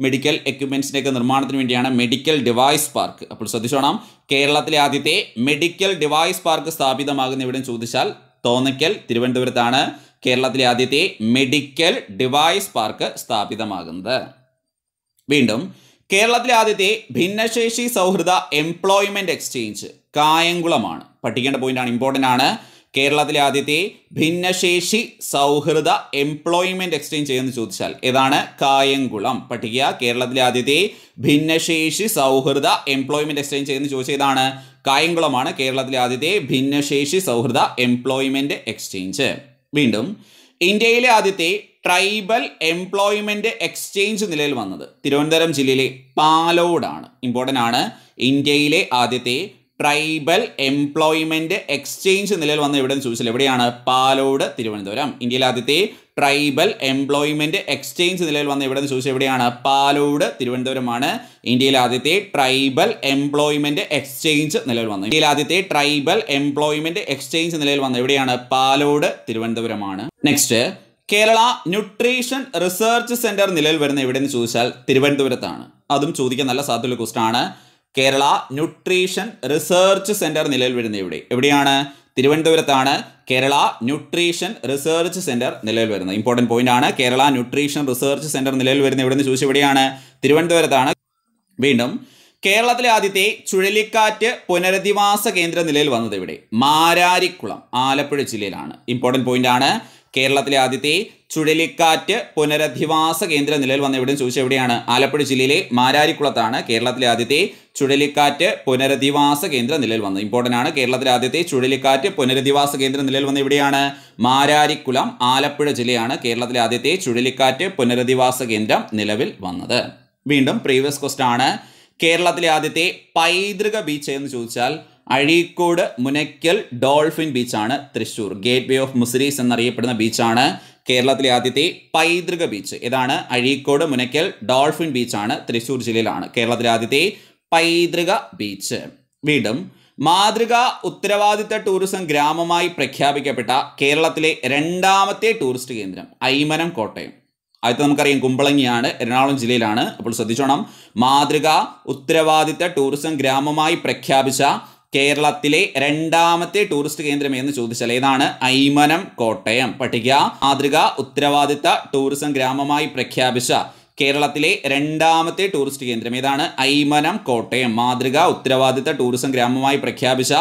മെഡിക്കൽ എക്യുപ്മെൻസിൻ്റെയൊക്കെ നിർമ്മാണത്തിന് വേണ്ടിയാണ് മെഡിക്കൽ ഡിവൈസ് പാർക്ക് അപ്പോൾ ശ്രദ്ധിച്ചോണം കേരളത്തിലെ ആദ്യത്തെ മെഡിക്കൽ ഡിവൈസ് പാർക്ക് സ്ഥാപിതമാകുന്ന ഇവിടെ ചോദിച്ചാൽ തോന്നക്കൽ തിരുവനന്തപുരത്താണ് കേരളത്തിലെ ആദ്യത്തെ മെഡിക്കൽ ഡിവൈസ് പാർക്ക് സ്ഥാപിതമാകുന്നത് വീണ്ടും കേരളത്തിലെ ആദ്യത്തെ ഭിന്നശേഷി സൗഹൃദ എംപ്ലോയ്മെന്റ് എക്സ്ചേഞ്ച് കായംകുളമാണ് പഠിക്കേണ്ട പോയിന്റാണ് ഇമ്പോർട്ടൻ്റ് ആണ് കേരളത്തിലെ ആദ്യത്തെ ഭിന്നശേഷി സൗഹൃദ എംപ്ലോയ്മെന്റ് എക്സ്ചേഞ്ച് എന്ന് ചോദിച്ചാൽ ഏതാണ് കായംകുളം പഠിക്കുക കേരളത്തിലെ ആദ്യത്തെ ഭിന്നശേഷി സൗഹൃദ എംപ്ലോയ്മെന്റ് എക്സ്ചേഞ്ച് എന്ന് ചോദിച്ചാൽ ഏതാണ് കായംകുളമാണ് കേരളത്തിലെ ആദ്യത്തെ ഭിന്നശേഷി സൗഹൃദ എംപ്ലോയ്മെന്റ് എക്സ്ചേഞ്ച് വീണ്ടും ഇന്ത്യയിലെ ആദ്യത്തെ ട്രൈബൽ എംപ്ലോയ്മെൻറ്റ് എക്സ്ചേഞ്ച് നിലയിൽ വന്നത് തിരുവനന്തപുരം ജില്ലയിലെ പാലോടാണ് ഇമ്പോർട്ടൻ്റ് ആണ് ഇന്ത്യയിലെ ആദ്യത്തെ ട്രൈബൽ എംപ്ലോയ്മെൻറ്റ് എക്സ്ചേഞ്ച് നിലയിൽ വന്ന് എവിടെ ചോദിച്ചാൽ എവിടെയാണ് പാലോട് തിരുവനന്തപുരം ഇന്ത്യയിലെ ആദ്യത്തെ ട്രൈബൽ എംപ്ലോയ്മെൻറ്റ് എക്സ്ചേഞ്ച് നിലയിൽ വന്ന് എവിടെ ചോദിച്ചാൽ എവിടെയാണ് പാലോട് തിരുവനന്തപുരമാണ് ഇന്ത്യയിലെ ആദ്യത്തെ ട്രൈബൽ എംപ്ലോയ്മെൻറ്റ് എക്സ്ചേഞ്ച് നിലയിൽ വന്നത് ഇന്ത്യയിലെ ആദ്യത്തെ ട്രൈബൽ എംപ്ലോയ്മെൻറ്റ് എക്സ്ചേഞ്ച് നിലയിൽ വന്ന് എവിടെയാണ് പാലോട് തിരുവനന്തപുരമാണ് next Kerala nutrition research centre നിലയിൽ വരുന്ന എവിടെയെന്ന് ചോദിച്ചാൽ തിരുവനന്തപുരത്താണ് അതും ചോദിക്കാൻ നല്ല സാധ്യതയുള്ള ക്വസ്റ്റാണ് കേരള ന്യൂട്രീഷൻ റിസർച്ച് സെൻറ്റർ നിലയിൽ വരുന്ന എവിടെ എവിടെയാണ് തിരുവനന്തപുരത്താണ് കേരള ന്യൂട്രീഷൻ റിസർച്ച് സെൻറ്റർ നിലവിൽ വരുന്നത് ഇമ്പോർട്ടൻറ്റ് പോയിന്റ് ആണ് കേരള ന്യൂട്രീഷൻ റിസർച്ച് സെൻറ്റർ നിലവിൽ വരുന്ന നിന്ന് ചോദിച്ചാൽ എവിടെയാണ് തിരുവനന്തപുരത്താണ് വീണ്ടും കേരളത്തിലെ ആദ്യത്തെ ചുഴലിക്കാറ്റ് പുനരധിവാസ കേന്ദ്ര നിലയിൽ വന്നത് ഇവിടെ മാരാരിക്കുളം ആലപ്പുഴ ജില്ലയിലാണ് ഇമ്പോർട്ടൻറ്റ് പോയിന്റ് ആണ് കേരളത്തിലെ ആദ്യത്തെ ചുഴലിക്കാറ്റ് പുനരധിവാസ കേന്ദ്ര നിലയിൽ വന്ന എവിടെയും ചോദിച്ചാൽ എവിടെയാണ് ആലപ്പുഴ ജില്ലയിലെ മാരാരിക്കുളത്താണ് കേരളത്തിലെ ആദ്യത്തെ ചുഴലിക്കാറ്റ് പുനരധിവാസ കേന്ദ്ര നിലയിൽ വന്നത് ഇമ്പോർട്ടൻ്റ് ആണ് കേരളത്തിലെ ആദ്യത്തെ ചുഴലിക്കാറ്റ് പുനരധിവാസ കേന്ദ്ര നിലയിൽ വന്ന എവിടെയാണ് മാരാരിക്കുളം ആലപ്പുഴ ജില്ലയാണ് കേരളത്തിലെ ആദ്യത്തെ ചുഴലിക്കാറ്റ് പുനരധിവാസ കേന്ദ്രം നിലവിൽ വന്നത് വീണ്ടും പ്രീവിയസ് ക്വസ്റ്റാണ് ആണ് കേരളത്തിലെ ആദ്യത്തെ പൈതൃക ബീച്ച് എന്ന് ചോദിച്ചാൽ അഴീക്കോട് മുനയ്ക്കൽ ഡോൾഫിൻ ബീച്ചാണ് Thrissur gateway of Muziris എന്നറിയപ്പെടുന്ന ബീച്ചാണ് കേരളത്തിലെ ആദ്യത്തെ പൈതൃക ബീച്ച് ഇതാണ് അഴീക്കോട് മുനയ്ക്കൽ ഡോൾഫിൻ ബീച്ചാണ് തൃശ്ശൂർ ജില്ലയിലാണ് കേരളത്തിലെ ആദ്യത്തെ പൈതൃക ബീച്ച് വീണ്ടും മാതൃക ഉത്തരവാദിത്ത ടൂറിസം ഗ്രാമമായി പ്രഖ്യാപിക്കപ്പെട്ട കേരളത്തിലെ രണ്ടാമത്തെ ടൂറിസ്റ്റ് കേന്ദ്രം ഐമനം കോട്ടയം ആദ്യത്തെ നമുക്കറിയാം കുമ്പളങ്ങിയാണ് എറണാകുളം ജില്ലയിലാണ് അപ്പോൾ ശ്രദ്ധിച്ചോണം മാതൃക ഉത്തരവാദിത്ത ടൂറിസം ഗ്രാമമായി പ്രഖ്യാപിച്ച കേരളത്തിലെ രണ്ടാമത്തെ ടൂറിസ്റ്റ് കേന്ദ്രം എന്ന് ചോദിച്ചാൽ ഏതാണ് ഐമനം കോട്ടയം പട്ടിക മാതൃക ഉത്തരവാദിത്ത ടൂറിസം ഗ്രാമമായി പ്രഖ്യാപിച്ച കേരളത്തിലെ രണ്ടാമത്തെ ടൂറിസ്റ്റ് കേന്ദ്രം ഏതാണ് ഐമനം കോട്ടയം മാതൃക ഉത്തരവാദിത്ത ടൂറിസം ഗ്രാമമായി പ്രഖ്യാപിച്ച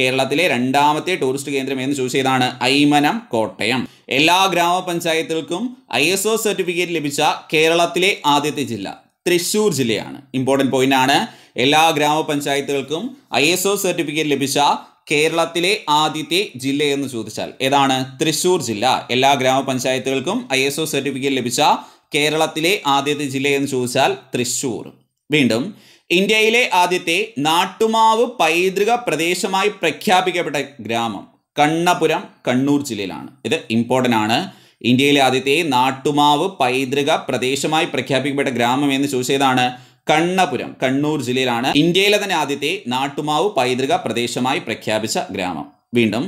കേരളത്തിലെ രണ്ടാമത്തെ ടൂറിസ്റ്റ് കേന്ദ്രം എന്ന് ചോദിച്ചാൽ ഏതാണ് ഐമനം കോട്ടയം എല്ലാ ഗ്രാമപഞ്ചായത്തുകൾക്കും ഐ സർട്ടിഫിക്കറ്റ് ലഭിച്ച കേരളത്തിലെ ആദ്യത്തെ ജില്ല തൃശ്ശൂർ ജില്ലയാണ് ഇമ്പോർട്ടൻറ്റ് പോയിന്റ് ആണ് എല്ലാ ഗ്രാമപഞ്ചായത്തുകൾക്കും ഐ എസ് ഒ സർട്ടിഫിക്കറ്റ് ലഭിച്ച കേരളത്തിലെ ആദ്യത്തെ ജില്ല എന്ന് ചോദിച്ചാൽ ഏതാണ് തൃശ്ശൂർ ജില്ല എല്ലാ ഗ്രാമപഞ്ചായത്തുകൾക്കും ഐ എസ് ഒ സർട്ടിഫിക്കറ്റ് ലഭിച്ച കേരളത്തിലെ ആദ്യത്തെ ജില്ല എന്ന് ചോദിച്ചാൽ തൃശ്ശൂർ വീണ്ടും ഇന്ത്യയിലെ ആദ്യത്തെ നാട്ടുമാവ് പൈതൃക പ്രദേശമായി പ്രഖ്യാപിക്കപ്പെട്ട ഗ്രാമം കണ്ണപുരം കണ്ണൂർ ജില്ലയിലാണ് ഇത് ഇമ്പോർട്ടൻ്റ് ആണ് ഇന്ത്യയിലെ ആദ്യത്തെ നാട്ടുമാവ് പൈതൃക പ്രദേശമായി പ്രഖ്യാപിക്കപ്പെട്ട ഗ്രാമം എന്ന് ചോദിച്ചതാണ് കണ്ണപുരം കണ്ണൂർ ജില്ലയിലാണ് ഇന്ത്യയിലെ തന്നെ ആദ്യത്തെ നാട്ടുമാവ് പൈതൃക പ്രദേശമായി പ്രഖ്യാപിച്ച ഗ്രാമം വീണ്ടും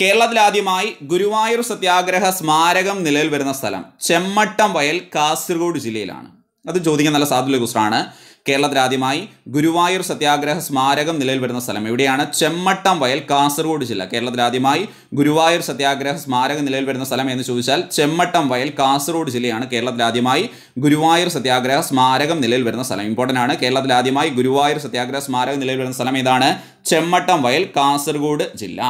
കേരളത്തിലാദ്യമായി ഗുരുവായൂർ സത്യാഗ്രഹ സ്മാരകം നിലവിൽ വരുന്ന സ്ഥലം ചെമ്മട്ടം വയൽ കാസർഗോഡ് ജില്ലയിലാണ് അത് ചോദിക്കാൻ നല്ല സാധ്യതയുള്ള ക്വസ്റ്റാണ് കേരളത്തിൽ ആദ്യമായി ഗുരുവായൂർ സത്യാഗ്രഹ സ്മാരകം നിലവിൽ വരുന്ന സ്ഥലം എവിടെയാണ് ചെമ്മട്ടം വയൽ കാസർഗോഡ് ജില്ല കേരളത്തിൽ ആദ്യമായി ഗുരുവായൂർ സത്യാഗ്രഹ സ്മാരകം നിലവിൽ വരുന്ന സ്ഥലം എന്ന് ചോദിച്ചാൽ ചെമ്മട്ടം വയൽ കാസർഗോഡ് ജില്ലയാണ് കേരളത്തിൽ ആദ്യമായി ഗുരുവായൂർ സത്യാഗ്രഹ സ്മാരകം നിലവിൽ വരുന്ന സ്ഥലം ഇമ്പോർട്ടൻ്റ് ആണ് കേരളത്തിൽ ആദ്യമായി ഗുരുവായൂർ സത്യാഗ്രഹ സ്മാരകം നിലവിൽ വരുന്ന സ്ഥലം ഏതാണ് ചെമ്മട്ടം വയൽ കാസർഗോഡ് ജില്ല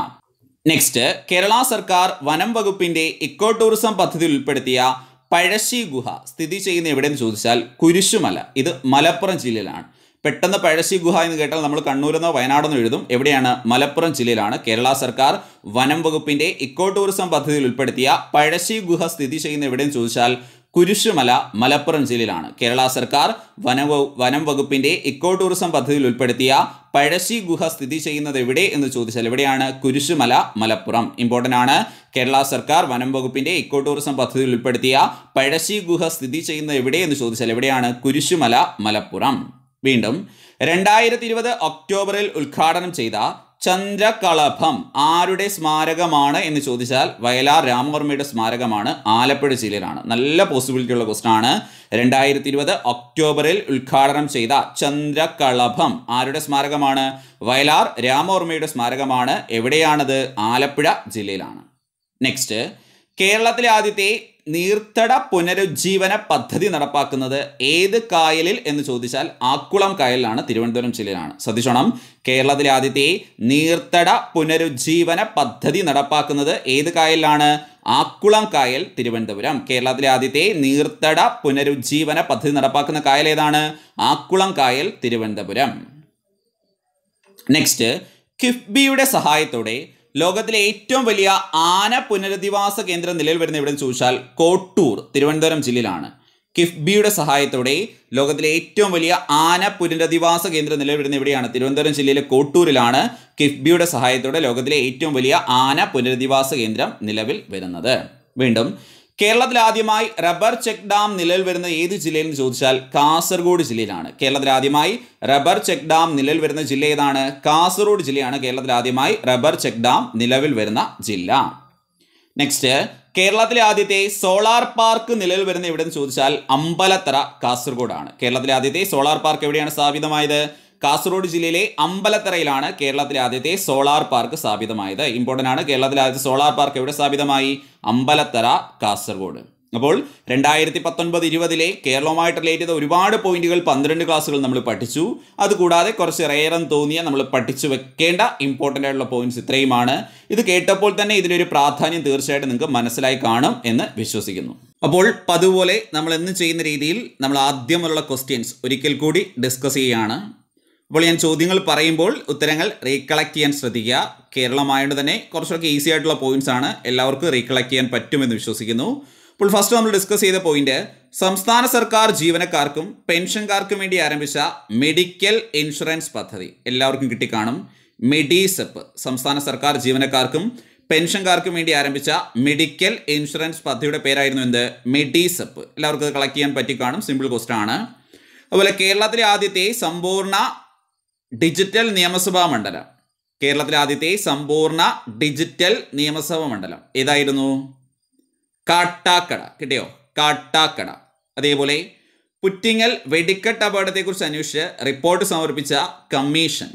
നെക്സ്റ്റ് കേരള സർക്കാർ വനം വകുപ്പിന്റെ ഇക്കോ ടൂറിസം പദ്ധതിയിൽ ഉൾപ്പെടുത്തിയ പഴശ്ശി ഗുഹ സ്ഥിതി ചെയ്യുന്ന എവിടെയെന്ന് ചോദിച്ചാൽ കുരിശുമല ഇത് മലപ്പുറം ജില്ലയിലാണ് പെട്ടെന്ന് പഴശ്ശി ഗുഹ എന്ന് കേട്ടാൽ നമ്മൾ കണ്ണൂരെന്നോ വയനാടെന്നോ എഴുതും എവിടെയാണ് മലപ്പുറം ജില്ലയിലാണ് കേരള സർക്കാർ വനം വകുപ്പിൻ്റെ ഇക്കോ ടൂറിസം പദ്ധതിയിൽ ഉൾപ്പെടുത്തിയ പഴശ്ശി ഗുഹ സ്ഥിതി ചെയ്യുന്ന എവിടെയെന്ന് ചോദിച്ചാൽ കുരിശുമല മലപ്പുറം ജില്ലയിലാണ് കേരള സർക്കാർ വന വനം വകുപ്പിന്റെ ഇക്കോ ടൂറിസം പദ്ധതിയിൽ ഉൾപ്പെടുത്തിയ പഴശ്ശി ഗുഹ സ്ഥിതി ചെയ്യുന്നത് എവിടെ എന്ന് ചോദിച്ചാൽ എവിടെയാണ് കുരിശുമല മലപ്പുറം ഇമ്പോർട്ടൻ്റ് ആണ് കേരള സർക്കാർ വനം വകുപ്പിന്റെ ഇക്കോ ടൂറിസം പദ്ധതിയിൽ ഉൾപ്പെടുത്തിയ പഴശ്ശി ഗുഹ സ്ഥിതി ചെയ്യുന്നത് എവിടെ എന്ന് ചോദിച്ചാൽ എവിടെയാണ് കുരിശുമല മലപ്പുറം വീണ്ടും രണ്ടായിരത്തി ഇരുപത് ഒക്ടോബറിൽ ഉദ്ഘാടനം ചെയ്ത ചന്ദ്രകളഭം ആരുടെ സ്മാരകമാണ് എന്ന് ചോദിച്ചാൽ വയലാർ രാമവർമ്മയുടെ സ്മാരകമാണ് ആലപ്പുഴ ജില്ലയിലാണ് നല്ല പോസിബിലിറ്റി ഉള്ള ക്വസ്റ്റൻ ആണ് രണ്ടായിരത്തി ഇരുപത് ഒക്ടോബറിൽ ഉദ്ഘാടനം ചെയ്ത ചന്ദ്രകളഭം ആരുടെ സ്മാരകമാണ് വയലാർ രാമവർമ്മയുടെ സ്മാരകമാണ് എവിടെയാണത് ആലപ്പുഴ ജില്ലയിലാണ് നെക്സ്റ്റ് കേരളത്തിലെ ആദ്യത്തെ നീർത്തട പുനരുജ്ജീവന പദ്ധതി നടപ്പാക്കുന്നത് ഏത് കായലിൽ എന്ന് ചോദിച്ചാൽ ആക്കുളം കായലിലാണ് തിരുവനന്തപുരം ജില്ലയിലാണ് ശ്രദ്ധിച്ചോണം കേരളത്തിലെ ആദ്യത്തെ നീർത്തട പുനരുജ്ജീവന പദ്ധതി നടപ്പാക്കുന്നത് ഏത് കായലിലാണ് ആക്കുളം കായൽ തിരുവനന്തപുരം കേരളത്തിലെ ആദ്യത്തെ നീർത്തട പുനരുജ്ജീവന പദ്ധതി നടപ്പാക്കുന്ന കായൽ ഏതാണ് ആക്കുളം കായൽ തിരുവനന്തപുരം നെക്സ്റ്റ് കിഫ്ബിയുടെ സഹായത്തോടെ ലോകത്തിലെ ഏറ്റവും വലിയ ആന പുനരധിവാസ കേന്ദ്രം നിലയിൽ വരുന്ന എവിടെയെന്ന് ചോദിച്ചാൽ കോട്ടൂർ തിരുവനന്തപുരം ജില്ലയിലാണ് കിഫ്ബിയുടെ സഹായത്തോടെ ലോകത്തിലെ ഏറ്റവും വലിയ ആന പുനരധിവാസ കേന്ദ്രം നിലവിൽ വരുന്ന എവിടെയാണ് തിരുവനന്തപുരം ജില്ലയിലെ കോട്ടൂരിലാണ് കിഫ്ബിയുടെ സഹായത്തോടെ ലോകത്തിലെ ഏറ്റവും വലിയ ആന പുനരധിവാസ കേന്ദ്രം നിലവിൽ വരുന്നത് വീണ്ടും കേരളത്തിൽ ആദ്യമായി റബ്ബർ ചെക്ക് ഡാം നിലവിൽ വരുന്ന ഏത് ജില്ലയിൽ ചോദിച്ചാൽ കാസർഗോഡ് ജില്ലയിലാണ് കേരളത്തിൽ ആദ്യമായി റബ്ബർ ചെക്ക് ഡാം നിലവിൽ വരുന്ന ജില്ല ഏതാണ് കാസർഗോഡ് ജില്ലയാണ് കേരളത്തിൽ ആദ്യമായി റബ്ബർ ചെക്ക് ഡാം നിലവിൽ വരുന്ന ജില്ല നെക്സ്റ്റ് കേരളത്തിലെ ആദ്യത്തെ സോളാർ പാർക്ക് നിലവിൽ വരുന്ന എവിടെയെന്ന് ചോദിച്ചാൽ അമ്പലത്തറ കാസർഗോഡാണ് കേരളത്തിലെ ആദ്യത്തെ സോളാർ പാർക്ക് എവിടെയാണ് സ്ഥാപിതമായത് കാസർഗോഡ് ജില്ലയിലെ അമ്പലത്തറയിലാണ് കേരളത്തിലെ ആദ്യത്തെ സോളാർ പാർക്ക് സ്ഥാപിതമായത് ഇമ്പോർട്ടൻ്റ് ആണ് കേരളത്തിലെ ആദ്യത്തെ സോളാർ പാർക്ക് എവിടെ സ്ഥാപിതമായി അമ്പലത്തറ കാസർഗോഡ് അപ്പോൾ രണ്ടായിരത്തി പത്തൊൻപത് ഇരുപതിലെ കേരളവുമായിട്ട് റിലേറ്റ് ചെയ്ത ഒരുപാട് പോയിന്റുകൾ പന്ത്രണ്ട് ക്ലാസ്സുകൾ നമ്മൾ പഠിച്ചു അതുകൂടാതെ കുറച്ച് റേറം തോന്നിയ നമ്മൾ പഠിച്ചു വെക്കേണ്ട ഇമ്പോർട്ടൻ്റ് ആയിട്ടുള്ള പോയിന്റ്സ് ഇത്രയുമാണ് ഇത് കേട്ടപ്പോൾ തന്നെ ഇതിനൊരു പ്രാധാന്യം തീർച്ചയായിട്ടും നിങ്ങൾക്ക് മനസ്സിലായി കാണും എന്ന് വിശ്വസിക്കുന്നു അപ്പോൾ പതുപോലെ നമ്മൾ എന്ന് ചെയ്യുന്ന രീതിയിൽ നമ്മൾ ആദ്യമുള്ള ക്വസ്റ്റ്യൻസ് ഒരിക്കൽ കൂടി ഡിസ്കസ് ചെയ്യുകയാണ് അപ്പോൾ ഞാൻ ചോദ്യങ്ങൾ പറയുമ്പോൾ ഉത്തരങ്ങൾ റീകളക്ട് ചെയ്യാൻ ശ്രദ്ധിക്കുക കേരളമായത് തന്നെ കുറച്ചൊക്കെ ഈസി ആയിട്ടുള്ള പോയിന്റ്സ് ആണ് എല്ലാവർക്കും റീകളക്ട് ചെയ്യാൻ പറ്റുമെന്ന് വിശ്വസിക്കുന്നു അപ്പോൾ ഫസ്റ്റ് നമ്മൾ ഡിസ്കസ് ചെയ്ത പോയിന്റ് സംസ്ഥാന സർക്കാർ ജീവനക്കാർക്കും പെൻഷൻകാർക്കും വേണ്ടി ആരംഭിച്ച മെഡിക്കൽ ഇൻഷുറൻസ് പദ്ധതി എല്ലാവർക്കും കിട്ടിക്കാണും മെഡീസെപ്പ് സംസ്ഥാന സർക്കാർ ജീവനക്കാർക്കും പെൻഷൻകാർക്കും വേണ്ടി ആരംഭിച്ച മെഡിക്കൽ ഇൻഷുറൻസ് പദ്ധതിയുടെ പേരായിരുന്നു എന്ത് മെഡീസെപ്പ് എല്ലാവർക്കും കളക്ട് ചെയ്യാൻ പറ്റി കാണും സിമ്പിൾ ക്വസ്റ്റൻ ആണ് അതുപോലെ കേരളത്തിലെ ആദ്യത്തെ സമ്പൂർണ്ണ ഡിജിറ്റൽ നിയമസഭാ മണ്ഡലം കേരളത്തിലെ ആദ്യത്തെ സമ്പൂർണ്ണ ഡിജിറ്റൽ നിയമസഭാ മണ്ഡലം ഏതായിരുന്നു കാട്ടാക്കട കിട്ടിയോ കാട്ടാക്കട അതേപോലെ പുറ്റിങ്ങൽ വെടിക്കെട്ട് അപകടത്തെക്കുറിച്ച് അന്വേഷിച്ച് റിപ്പോർട്ട് സമർപ്പിച്ച കമ്മീഷൻ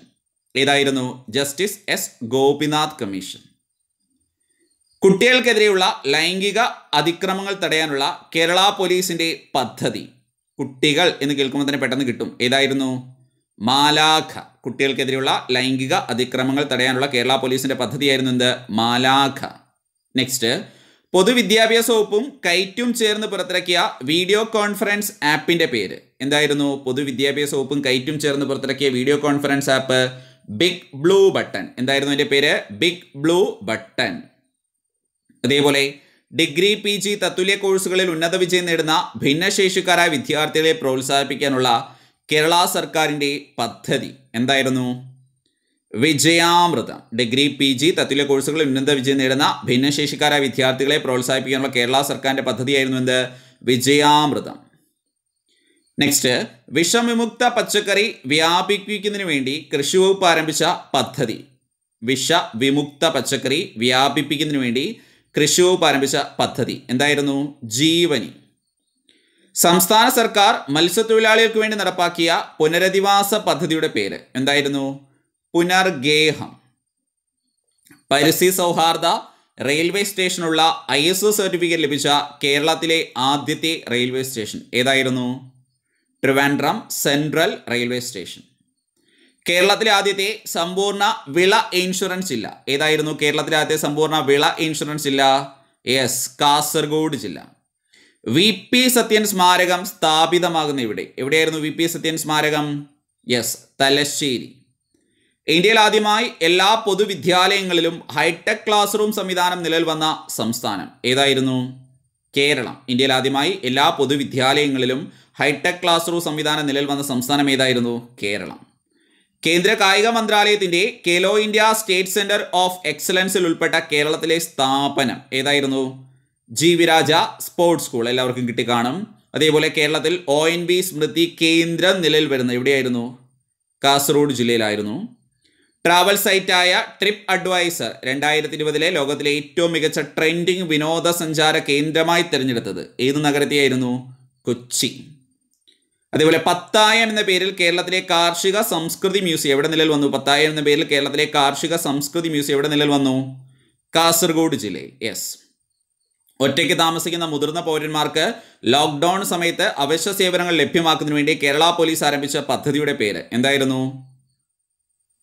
ഏതായിരുന്നു ജസ്റ്റിസ് എസ് ഗോപിനാഥ് കമ്മീഷൻ കുട്ടികൾക്കെതിരെയുള്ള ലൈംഗിക അതിക്രമങ്ങൾ തടയാനുള്ള കേരള പോലീസിൻ്റെ പദ്ധതി കുട്ടികൾ എന്ന് കേൾക്കുമ്പോൾ തന്നെ പെട്ടെന്ന് കിട്ടും ഏതായിരുന്നു മാലാഖ കുട്ടികൾക്കെതിരെയുള്ള ലൈംഗിക അതിക്രമങ്ങൾ തടയാനുള്ള കേരള പോലീസിൻ്റെ പദ്ധതിയായിരുന്നു എന്ത് മാലാഖ നെക്സ്റ്റ് പൊതുവിദ്യാഭ്യാസ വകുപ്പും കൈറ്റും ചേർന്ന് പുറത്തിറക്കിയ വീഡിയോ കോൺഫറൻസ് ആപ്പിൻ്റെ പേര് എന്തായിരുന്നു പൊതുവിദ്യാഭ്യാസ വകുപ്പും കൈറ്റും ചേർന്ന് പുറത്തിറക്കിയ video conference app big blue button എന്തായിരുന്നു അതിൻ്റെ പേര് ബിഗ് ബ്ലൂ ബട്ടൺ അതേപോലെ ഡിഗ്രി പി ജി തത്തുല്യ കോഴ്സുകളിൽ ഉന്നത വിജയം നേടുന്ന ഭിന്നശേഷിക്കാരായ വിദ്യാർത്ഥികളെ പ്രോത്സാഹിപ്പിക്കാനുള്ള കേരള സർക്കാരിൻ്റെ പദ്ധതി എന്തായിരുന്നു വിജയാമൃതം ഡിഗ്രി പി ജി തത്തുല്യ കോഴ്സുകൾ ഉന്നത വിജയം നേടുന്ന ഭിന്നശേഷിക്കാരായ വിദ്യാർത്ഥികളെ പ്രോത്സാഹിപ്പിക്കാനുള്ള കേരള സർക്കാരിൻ്റെ പദ്ധതിയായിരുന്നു എന്ത് വിജയാമൃതം നെക്സ്റ്റ് വിഷവിമുക്ത പച്ചക്കറി വ്യാപിപ്പിക്കുന്നതിന് വേണ്ടി കൃഷി വകുപ്പ് ആരംഭിച്ച പദ്ധതി വിഷവിമുക്ത പച്ചക്കറി വ്യാപിപ്പിക്കുന്നതിന് വേണ്ടി കൃഷി വകുപ്പ് ആരംഭിച്ച പദ്ധതി എന്തായിരുന്നു ജീവനി സംസ്ഥാന സർക്കാർ മത്സ്യത്തൊഴിലാളികൾക്ക് വേണ്ടി നടപ്പാക്കിയ പുനരധിവാസ പദ്ധതിയുടെ പേര് എന്തായിരുന്നു പുനർഗേഹം പരിസ്ഥിതി സൗഹാർദ്ദ റെയിൽവേ സ്റ്റേഷനുള്ള ഐ എസ് ഒ സർട്ടിഫിക്കറ്റ് ലഭിച്ച കേരളത്തിലെ ആദ്യത്തെ റെയിൽവേ സ്റ്റേഷൻ ഏതായിരുന്നു ട്രിവാൻഡ്രം സെൻട്രൽ റെയിൽവേ സ്റ്റേഷൻ കേരളത്തിലെ ആദ്യത്തെ സമ്പൂർണ്ണ വിള ഇൻഷുറൻസ് ഇല്ല ഏതായിരുന്നു കേരളത്തിലെ ആദ്യത്തെ സമ്പൂർണ്ണ വിള ഇൻഷുറൻസ് ഇല്ല യെസ് കാസർഗോഡ് ജില്ല വി പി സത്യൻ സ്മാരകം സ്ഥാപിതമാകുന്ന ഇവിടെ എവിടെയായിരുന്നു വി പി സത്യൻ സ്മാരകം യെസ് തലശ്ശേരി ഇന്ത്യയിൽ ആദ്യമായി എല്ലാ പൊതുവിദ്യാലയങ്ങളിലും ഹൈടെക് ക്ലാസ് റൂം സംവിധാനം നിലവിൽ വന്ന സംസ്ഥാനം ഏതായിരുന്നു കേരളം ഇന്ത്യയിൽ ആദ്യമായി എല്ലാ പൊതുവിദ്യാലയങ്ങളിലും ഹൈടെക് ക്ലാസ് റൂം സംവിധാനം നിലവിൽ വന്ന സംസ്ഥാനം ഏതായിരുന്നു കേരളം കേന്ദ്ര കായിക മന്ത്രാലയത്തിന്റെ Khelo India state centre of എക്സലൻസിൽ ഉൾപ്പെട്ട കേരളത്തിലെ സ്ഥാപനം ഏതായിരുന്നു ജി സ്പോർട്സ് സ്കൂൾ എല്ലാവർക്കും കിട്ടി കാണും അതേപോലെ കേരളത്തിൽ ഒ എൻ ബി സ്മൃതി കേന്ദ്രം നിലയിൽ വരുന്നത് എവിടെയായിരുന്നു കാസർഗോഡ് ജില്ലയിലായിരുന്നു ട്രാവൽ സൈറ്റായ ട്രിപ്പ് അഡ്വൈസർ രണ്ടായിരത്തി ഇരുപതിലെ ലോകത്തിലെ ഏറ്റവും മികച്ച ട്രെൻഡിങ് വിനോദസഞ്ചാര കേന്ദ്രമായി തിരഞ്ഞെടുത്തത് ഏത് നഗരത്തെയായിരുന്നു കൊച്ചി അതേപോലെ പത്തായം എന്ന പേരിൽ കേരളത്തിലെ കാർഷിക സംസ്കൃതി മ്യൂസിയം എവിടെ നിലയിൽ വന്നു പത്തായം എന്ന പേരിൽ കേരളത്തിലെ കാർഷിക സംസ്കൃതി മ്യൂസിയം എവിടെ നിലയിൽ വന്നു കാസർഗോഡ് ജില്ലയിൽ യെസ് ഒറ്റയ്ക്ക് താമസിക്കുന്ന മുതിർന്ന പൗരന്മാർക്ക് ലോക്ക്ഡൌൺ സമയത്ത് അവശ്യ സേവനങ്ങൾ ലഭ്യമാക്കുന്നതിന് വേണ്ടി കേരള പോലീസ് ആരംഭിച്ച പദ്ധതിയുടെ പേര് എന്തായിരുന്നു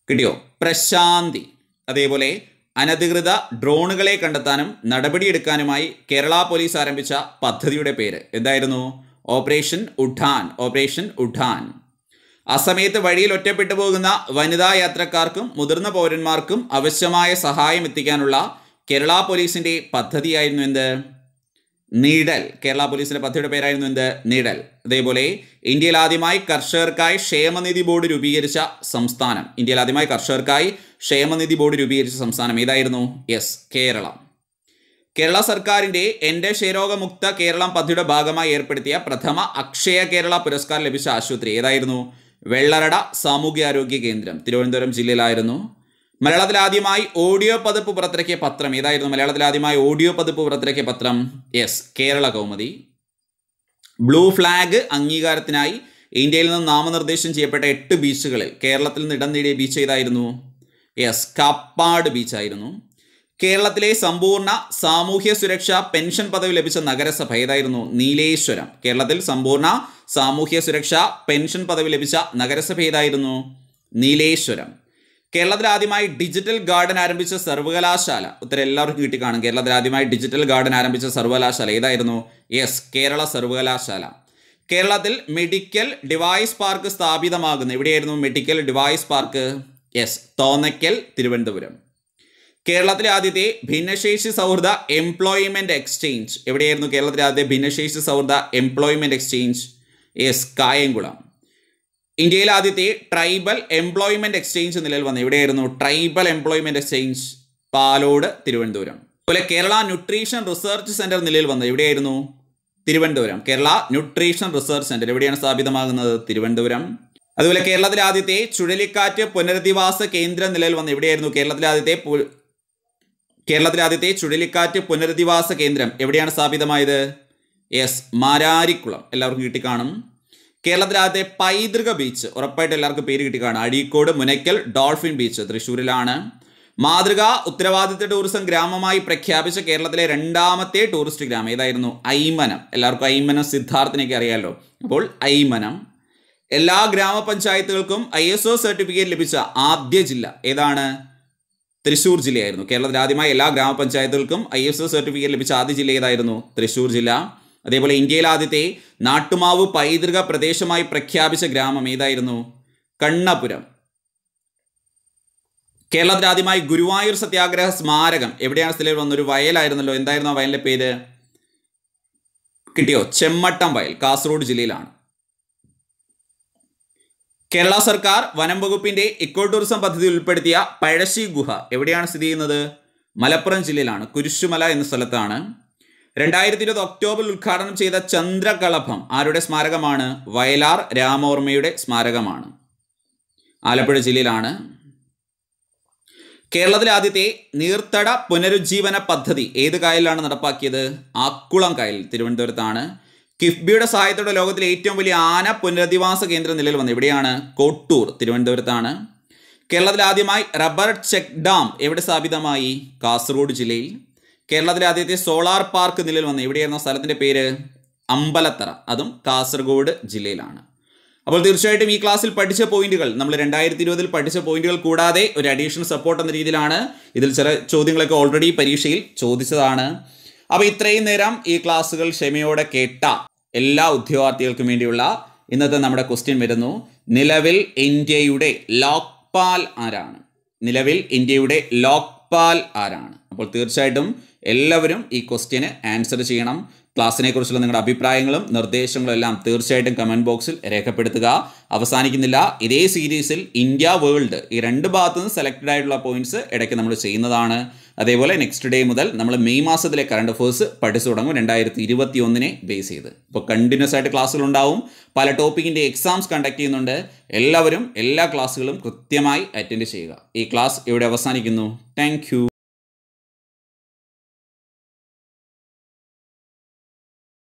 കിട്ടിയോ പ്രശാന്തി അതേപോലെ അനധികൃത ഡ്രോണുകളെ കണ്ടെത്താനും നടപടിയെടുക്കാനുമായി കേരള പോലീസ് ആരംഭിച്ച പദ്ധതിയുടെ പേര് എന്തായിരുന്നു ഓപ്പറേഷൻ ഉഡാൻ ഓപ്പറേഷൻ ഉഡാൻ അസമയത്ത് വഴിയിൽ ഒറ്റപ്പെട്ടു പോകുന്ന വനിതാ യാത്രക്കാർക്കും മുതിർന്ന പൗരന്മാർക്കും ആവശ്യമായ സഹായം എത്തിക്കാനുള്ള കേരള പോലീസിൻ്റെ പദ്ധതിയായിരുന്നു എന്ത് നീഡൽ കേരള പോലീസിൻ്റെ പദ്ധതിയുടെ പേരായിരുന്നു എന്ത് നീഡൽ അതേപോലെ ഇന്ത്യയിൽ ആദ്യമായി കർഷകർക്കായി ക്ഷേമനിധി ബോർഡ് രൂപീകരിച്ച സംസ്ഥാനം ഇന്ത്യയിൽ ആദ്യമായി കർഷകർക്കായി ക്ഷേമനിധി ബോർഡ് രൂപീകരിച്ച സംസ്ഥാനം ഏതായിരുന്നു യെസ് കേരളം കേരള സർക്കാരിൻ്റെ എൻ്റെ ക്ഷയരോഗമുക്ത കേരളം പദ്ധതിയുടെ ഭാഗമായി ഏർപ്പെടുത്തിയ പ്രഥമ അക്ഷയ കേരള പുരസ്കാരം ലഭിച്ച ആശുപത്രി ഏതായിരുന്നു വെള്ളറട സാമൂഹ്യ ആരോഗ്യ കേന്ദ്രം തിരുവനന്തപുരം ജില്ലയിലായിരുന്നു മലയാളത്തിൽ ആദ്യമായി ഓഡിയോ പതിപ്പ് പുറത്തിറക്കിയ പത്രം ഏതായിരുന്നു മലയാളത്തിൽ ആദ്യമായി ഓഡിയോ പതിപ്പ് പുറത്തിറക്കിയ പത്രം yes Kerala Kaumudi blue flag അംഗീകാരത്തിനായി ഇന്ത്യയിൽ നിന്ന് നാമനിർദ്ദേശം ചെയ്യപ്പെട്ട എട്ട് ബീച്ചുകളിൽ കേരളത്തിൽ നിന്ന് ഇടം നേടിയ ബീച്ച് ഏതായിരുന്നു യെസ് കാപ്പാട് ബീച്ചായിരുന്നു കേരളത്തിലെ സമ്പൂർണ്ണ സാമൂഹ്യ സുരക്ഷാ പെൻഷൻ പദവി ലഭിച്ച നഗരസഭ ഏതായിരുന്നു നീലേശ്വരം കേരളത്തിൽ സമ്പൂർണ്ണ സാമൂഹ്യ സുരക്ഷാ പെൻഷൻ പദവി ലഭിച്ച നഗരസഭ ഏതായിരുന്നു നീലേശ്വരം കേരളത്തിൽ ആദ്യമായി ഡിജിറ്റൽ ഗാർഡൻ ആരംഭിച്ച സർവകലാശാല ഉത്തരം എല്ലാവർക്കും കിട്ടിക്കാണും കേരളത്തിൽ ആദ്യമായി ഡിജിറ്റൽ ഗാർഡൻ ആരംഭിച്ച സർവകലാശാല ഏതായിരുന്നു യെസ് കേരള സർവകലാശാല കേരളത്തിൽ മെഡിക്കൽ ഡിവൈസ് പാർക്ക് സ്ഥാപിതമാകുന്നു എവിടെയായിരുന്നു medical device park yes Thonnakkal Thiruvananthapuram കേരളത്തിലെ ആദ്യത്തെ ഭിന്നശേഷി സൗഹൃദ എംപ്ലോയ്മെന്റ് എക്സ്ചേഞ്ച് എവിടെയായിരുന്നു കേരളത്തിലെ ആദ്യത്തെ ഭിന്നശേഷി സൗഹൃദ എംപ്ലോയ്മെന്റ് എക്സ്ചേഞ്ച് യെസ് കായംകുളം ഇന്ത്യയിൽ ആദ്യത്തെ ട്രൈബൽ എംപ്ലോയ്മെന്റ് എക്സ്ചേഞ്ച് നിലയിൽ വന്നു എവിടെയായിരുന്നു tribal employment exchange Palode Thiruvananthapuram അതുപോലെ കേരള ന്യൂട്രീഷൻ റിസർച്ച് സെന്റർ നിലയിൽ വന്നത് എവിടെയായിരുന്നു Thiruvananthapuram Kerala nutrition research centre എവിടെയാണ് സ്ഥാപിതമാകുന്നത് തിരുവനന്തപുരം അതുപോലെ കേരളത്തിലെ ആദ്യത്തെ ചുഴലിക്കാറ്റ് പുനരധിവാസ കേന്ദ്രം നിലയിൽ വന്നത് എവിടെയായിരുന്നു കേരളത്തിലെ ആദ്യത്തെ കേരളത്തിലെ ആദ്യത്തെ ചുഴലിക്കാറ്റ് പുനരധിവാസ കേന്ദ്രം എവിടെയാണ് സ്ഥാപിതമായത് എസ് മാരാരിക്കുളം എല്ലാവർക്കും കിട്ടിക്കാണും കേരളത്തിനകത്തെ പൈതൃക ബീച്ച് ഉറപ്പായിട്ട് എല്ലാവർക്കും പേര് കിട്ടി അഴീക്കോട് മുനയ്ക്കൽ ഡോൾഫിൻ ബീച്ച് തൃശ്ശൂരിലാണ് മാതൃക ഉത്തരവാദിത്ത ടൂറിസം ഗ്രാമമായി പ്രഖ്യാപിച്ച കേരളത്തിലെ രണ്ടാമത്തെ ടൂറിസ്റ്റ് ഗ്രാമം ഏതായിരുന്നു ഐമനം എല്ലാവർക്കും ഐമനം സിദ്ധാർത്ഥിനൊക്കെ അറിയാമല്ലോ അപ്പോൾ ഐമനം എല്ലാ ഗ്രാമപഞ്ചായത്തുകൾക്കും ഐ എസ് ഒ സർട്ടിഫിക്കറ്റ് ലഭിച്ച ആദ്യ ജില്ല ഏതാണ് തൃശ്ശൂർ ജില്ലയായിരുന്നു കേരളത്തിൽ ആദ്യമായി എല്ലാ ഗ്രാമപഞ്ചായത്തുകൾക്കും ഐ എസ് ഒ സർട്ടിഫിക്കറ്റ് ലഭിച്ച ആദ്യ ജില്ല ഏതായിരുന്നു തൃശ്ശൂർ ജില്ല അതേപോലെ ഇന്ത്യയിലെ ആദ്യത്തെ നാട്ടുമാവ് പൈതൃക പ്രദേശമായി പ്രഖ്യാപിച്ച ഗ്രാമം ഏതായിരുന്നു കണ്ണപുരം കേരളത്തിൽ ആദ്യമായി ഗുരുവായൂർ സത്യാഗ്രഹ സ്മാരകം എവിടെയാണ് സ്ഥലം ഒരു വയലായിരുന്നല്ലോ എന്തായിരുന്നു ആ വയലിൻ്റെ പേര് കിട്ടിയോ ചെമ്മട്ടം വയൽ കാസർഗോഡ് ജില്ലയിലാണ് കേരള സർക്കാർ വനം വകുപ്പിന്റെ ഇക്കോ ടൂറിസം പദ്ധതി ഉൾപ്പെടുത്തിയ പഴശ്ശി ഗുഹ എവിടെയാണ് സ്ഥിതി ചെയ്യുന്നത് മലപ്പുറം ജില്ലയിലാണ് കുരിശുമല എന്ന സ്ഥലത്താണ് രണ്ടായിരത്തി ഇരുപത് ഒക്ടോബറിൽ ഉദ്ഘാടനം ചെയ്ത ചന്ദ്രകളഭം ആരുടെ സ്മാരകമാണ് വയലാർ രാമോർമ്മയുടെ സ്മാരകമാണ് ആലപ്പുഴ ജില്ലയിലാണ് കേരളത്തിലെ ആദ്യത്തെ നീർത്തട പുനരുജ്ജീവന പദ്ധതി ഏത് കായലിലാണ് നടപ്പാക്കിയത് ആക്കുളം കായൽ തിരുവനന്തപുരത്താണ് കിഫ്ബിയുടെ സഹായത്തോടെ ലോകത്തിലെ ഏറ്റവും വലിയ ആന പുനരധിവാസ കേന്ദ്രം നിലയിൽ വന്നത് എവിടെയാണ് കോട്ടൂർ തിരുവനന്തപുരത്താണ് കേരളത്തിൽ ആദ്യമായി റബ്ബർ ചെക്ക് ഡാം എവിടെ സ്ഥാപിതമായി കാസർഗോഡ് ജില്ലയിൽ കേരളത്തിലെ ആദ്യത്തെ സോളാർ പാർക്ക് നിലയിൽ വന്ന എവിടെയായിരുന്നു സ്ഥലത്തിൻ്റെ പേര് അമ്പലത്തറ അതും കാസർഗോഡ് ജില്ലയിലാണ് അപ്പോൾ തീർച്ചയായിട്ടും ഈ ക്ലാസ്സിൽ പഠിച്ച പോയിന്റുകൾ നമ്മൾ രണ്ടായിരത്തി ഇരുപതിൽ പഠിച്ച പോയിന്റുകൾ കൂടാതെ ഒരു അഡീഷണൽ സപ്പോർട്ട് എന്ന രീതിയിലാണ് ഇതിൽ ചില ചോദ്യങ്ങളൊക്കെ ഓൾറെഡി പരീക്ഷയിൽ ചോദിച്ചതാണ് അപ്പോൾ ഇത്രയും നേരം ഈ ക്ലാസ്സുകൾ ക്ഷമയോടെ കേട്ട എല്ലാ ഉദ്യോഗാർത്ഥികൾക്കും വേണ്ടിയുള്ള ഇന്നത്തെ നമ്മുടെ ക്വസ്റ്റ്യൻ വരുന്നു നിലവിൽ ഇന്ത്യയുടെ ലോക്പാൽ ആരാണ് നിലവിൽ ഇന്ത്യയുടെ ലോക്പാൽ ആരാണ് അപ്പോൾ തീർച്ചയായിട്ടും എല്ലാവരും ഈ ക്വസ്റ്റ്യന് ആൻസർ ചെയ്യണം കുറിച്ചുള്ള നിങ്ങളുടെ അഭിപ്രായങ്ങളും നിർദ്ദേശങ്ങളും എല്ലാം തീർച്ചയായിട്ടും കമൻറ്റ് ബോക്സിൽ രേഖപ്പെടുത്തുക അവസാനിക്കുന്നില്ല ഇതേ സീരീസിൽ ഇന്ത്യ വേൾഡ് ഈ രണ്ട് ഭാഗത്തു നിന്ന് സെലക്റ്റഡ് ആയിട്ടുള്ള പോയിന്റ്സ് ഇടയ്ക്ക് നമ്മൾ ചെയ്യുന്നതാണ് അതേപോലെ നെക്സ്റ്റ് ഡേ മുതൽ നമ്മൾ മെയ് മാസത്തിലെ കറണ്ട് അഫേഴ്സ് പഠിച്ചു തുടങ്ങും രണ്ടായിരത്തി ഇരുപത്തി ഒന്നിനെ ബേസ് ചെയ്ത് ഇപ്പോൾ കണ്ടിന്യൂസ് ആയിട്ട് ക്ലാസ്സുകൾ ഉണ്ടാവും പല ടോപ്പിക്കിൻ്റെ എക്സാംസ് കണ്ടക്ട് ചെയ്യുന്നുണ്ട് എല്ലാവരും എല്ലാ ക്ലാസ്സുകളും കൃത്യമായി അറ്റൻഡ് ചെയ്യുക ഈ ക്ലാസ് ഇവിടെ അവസാനിക്കുന്നു താങ്ക്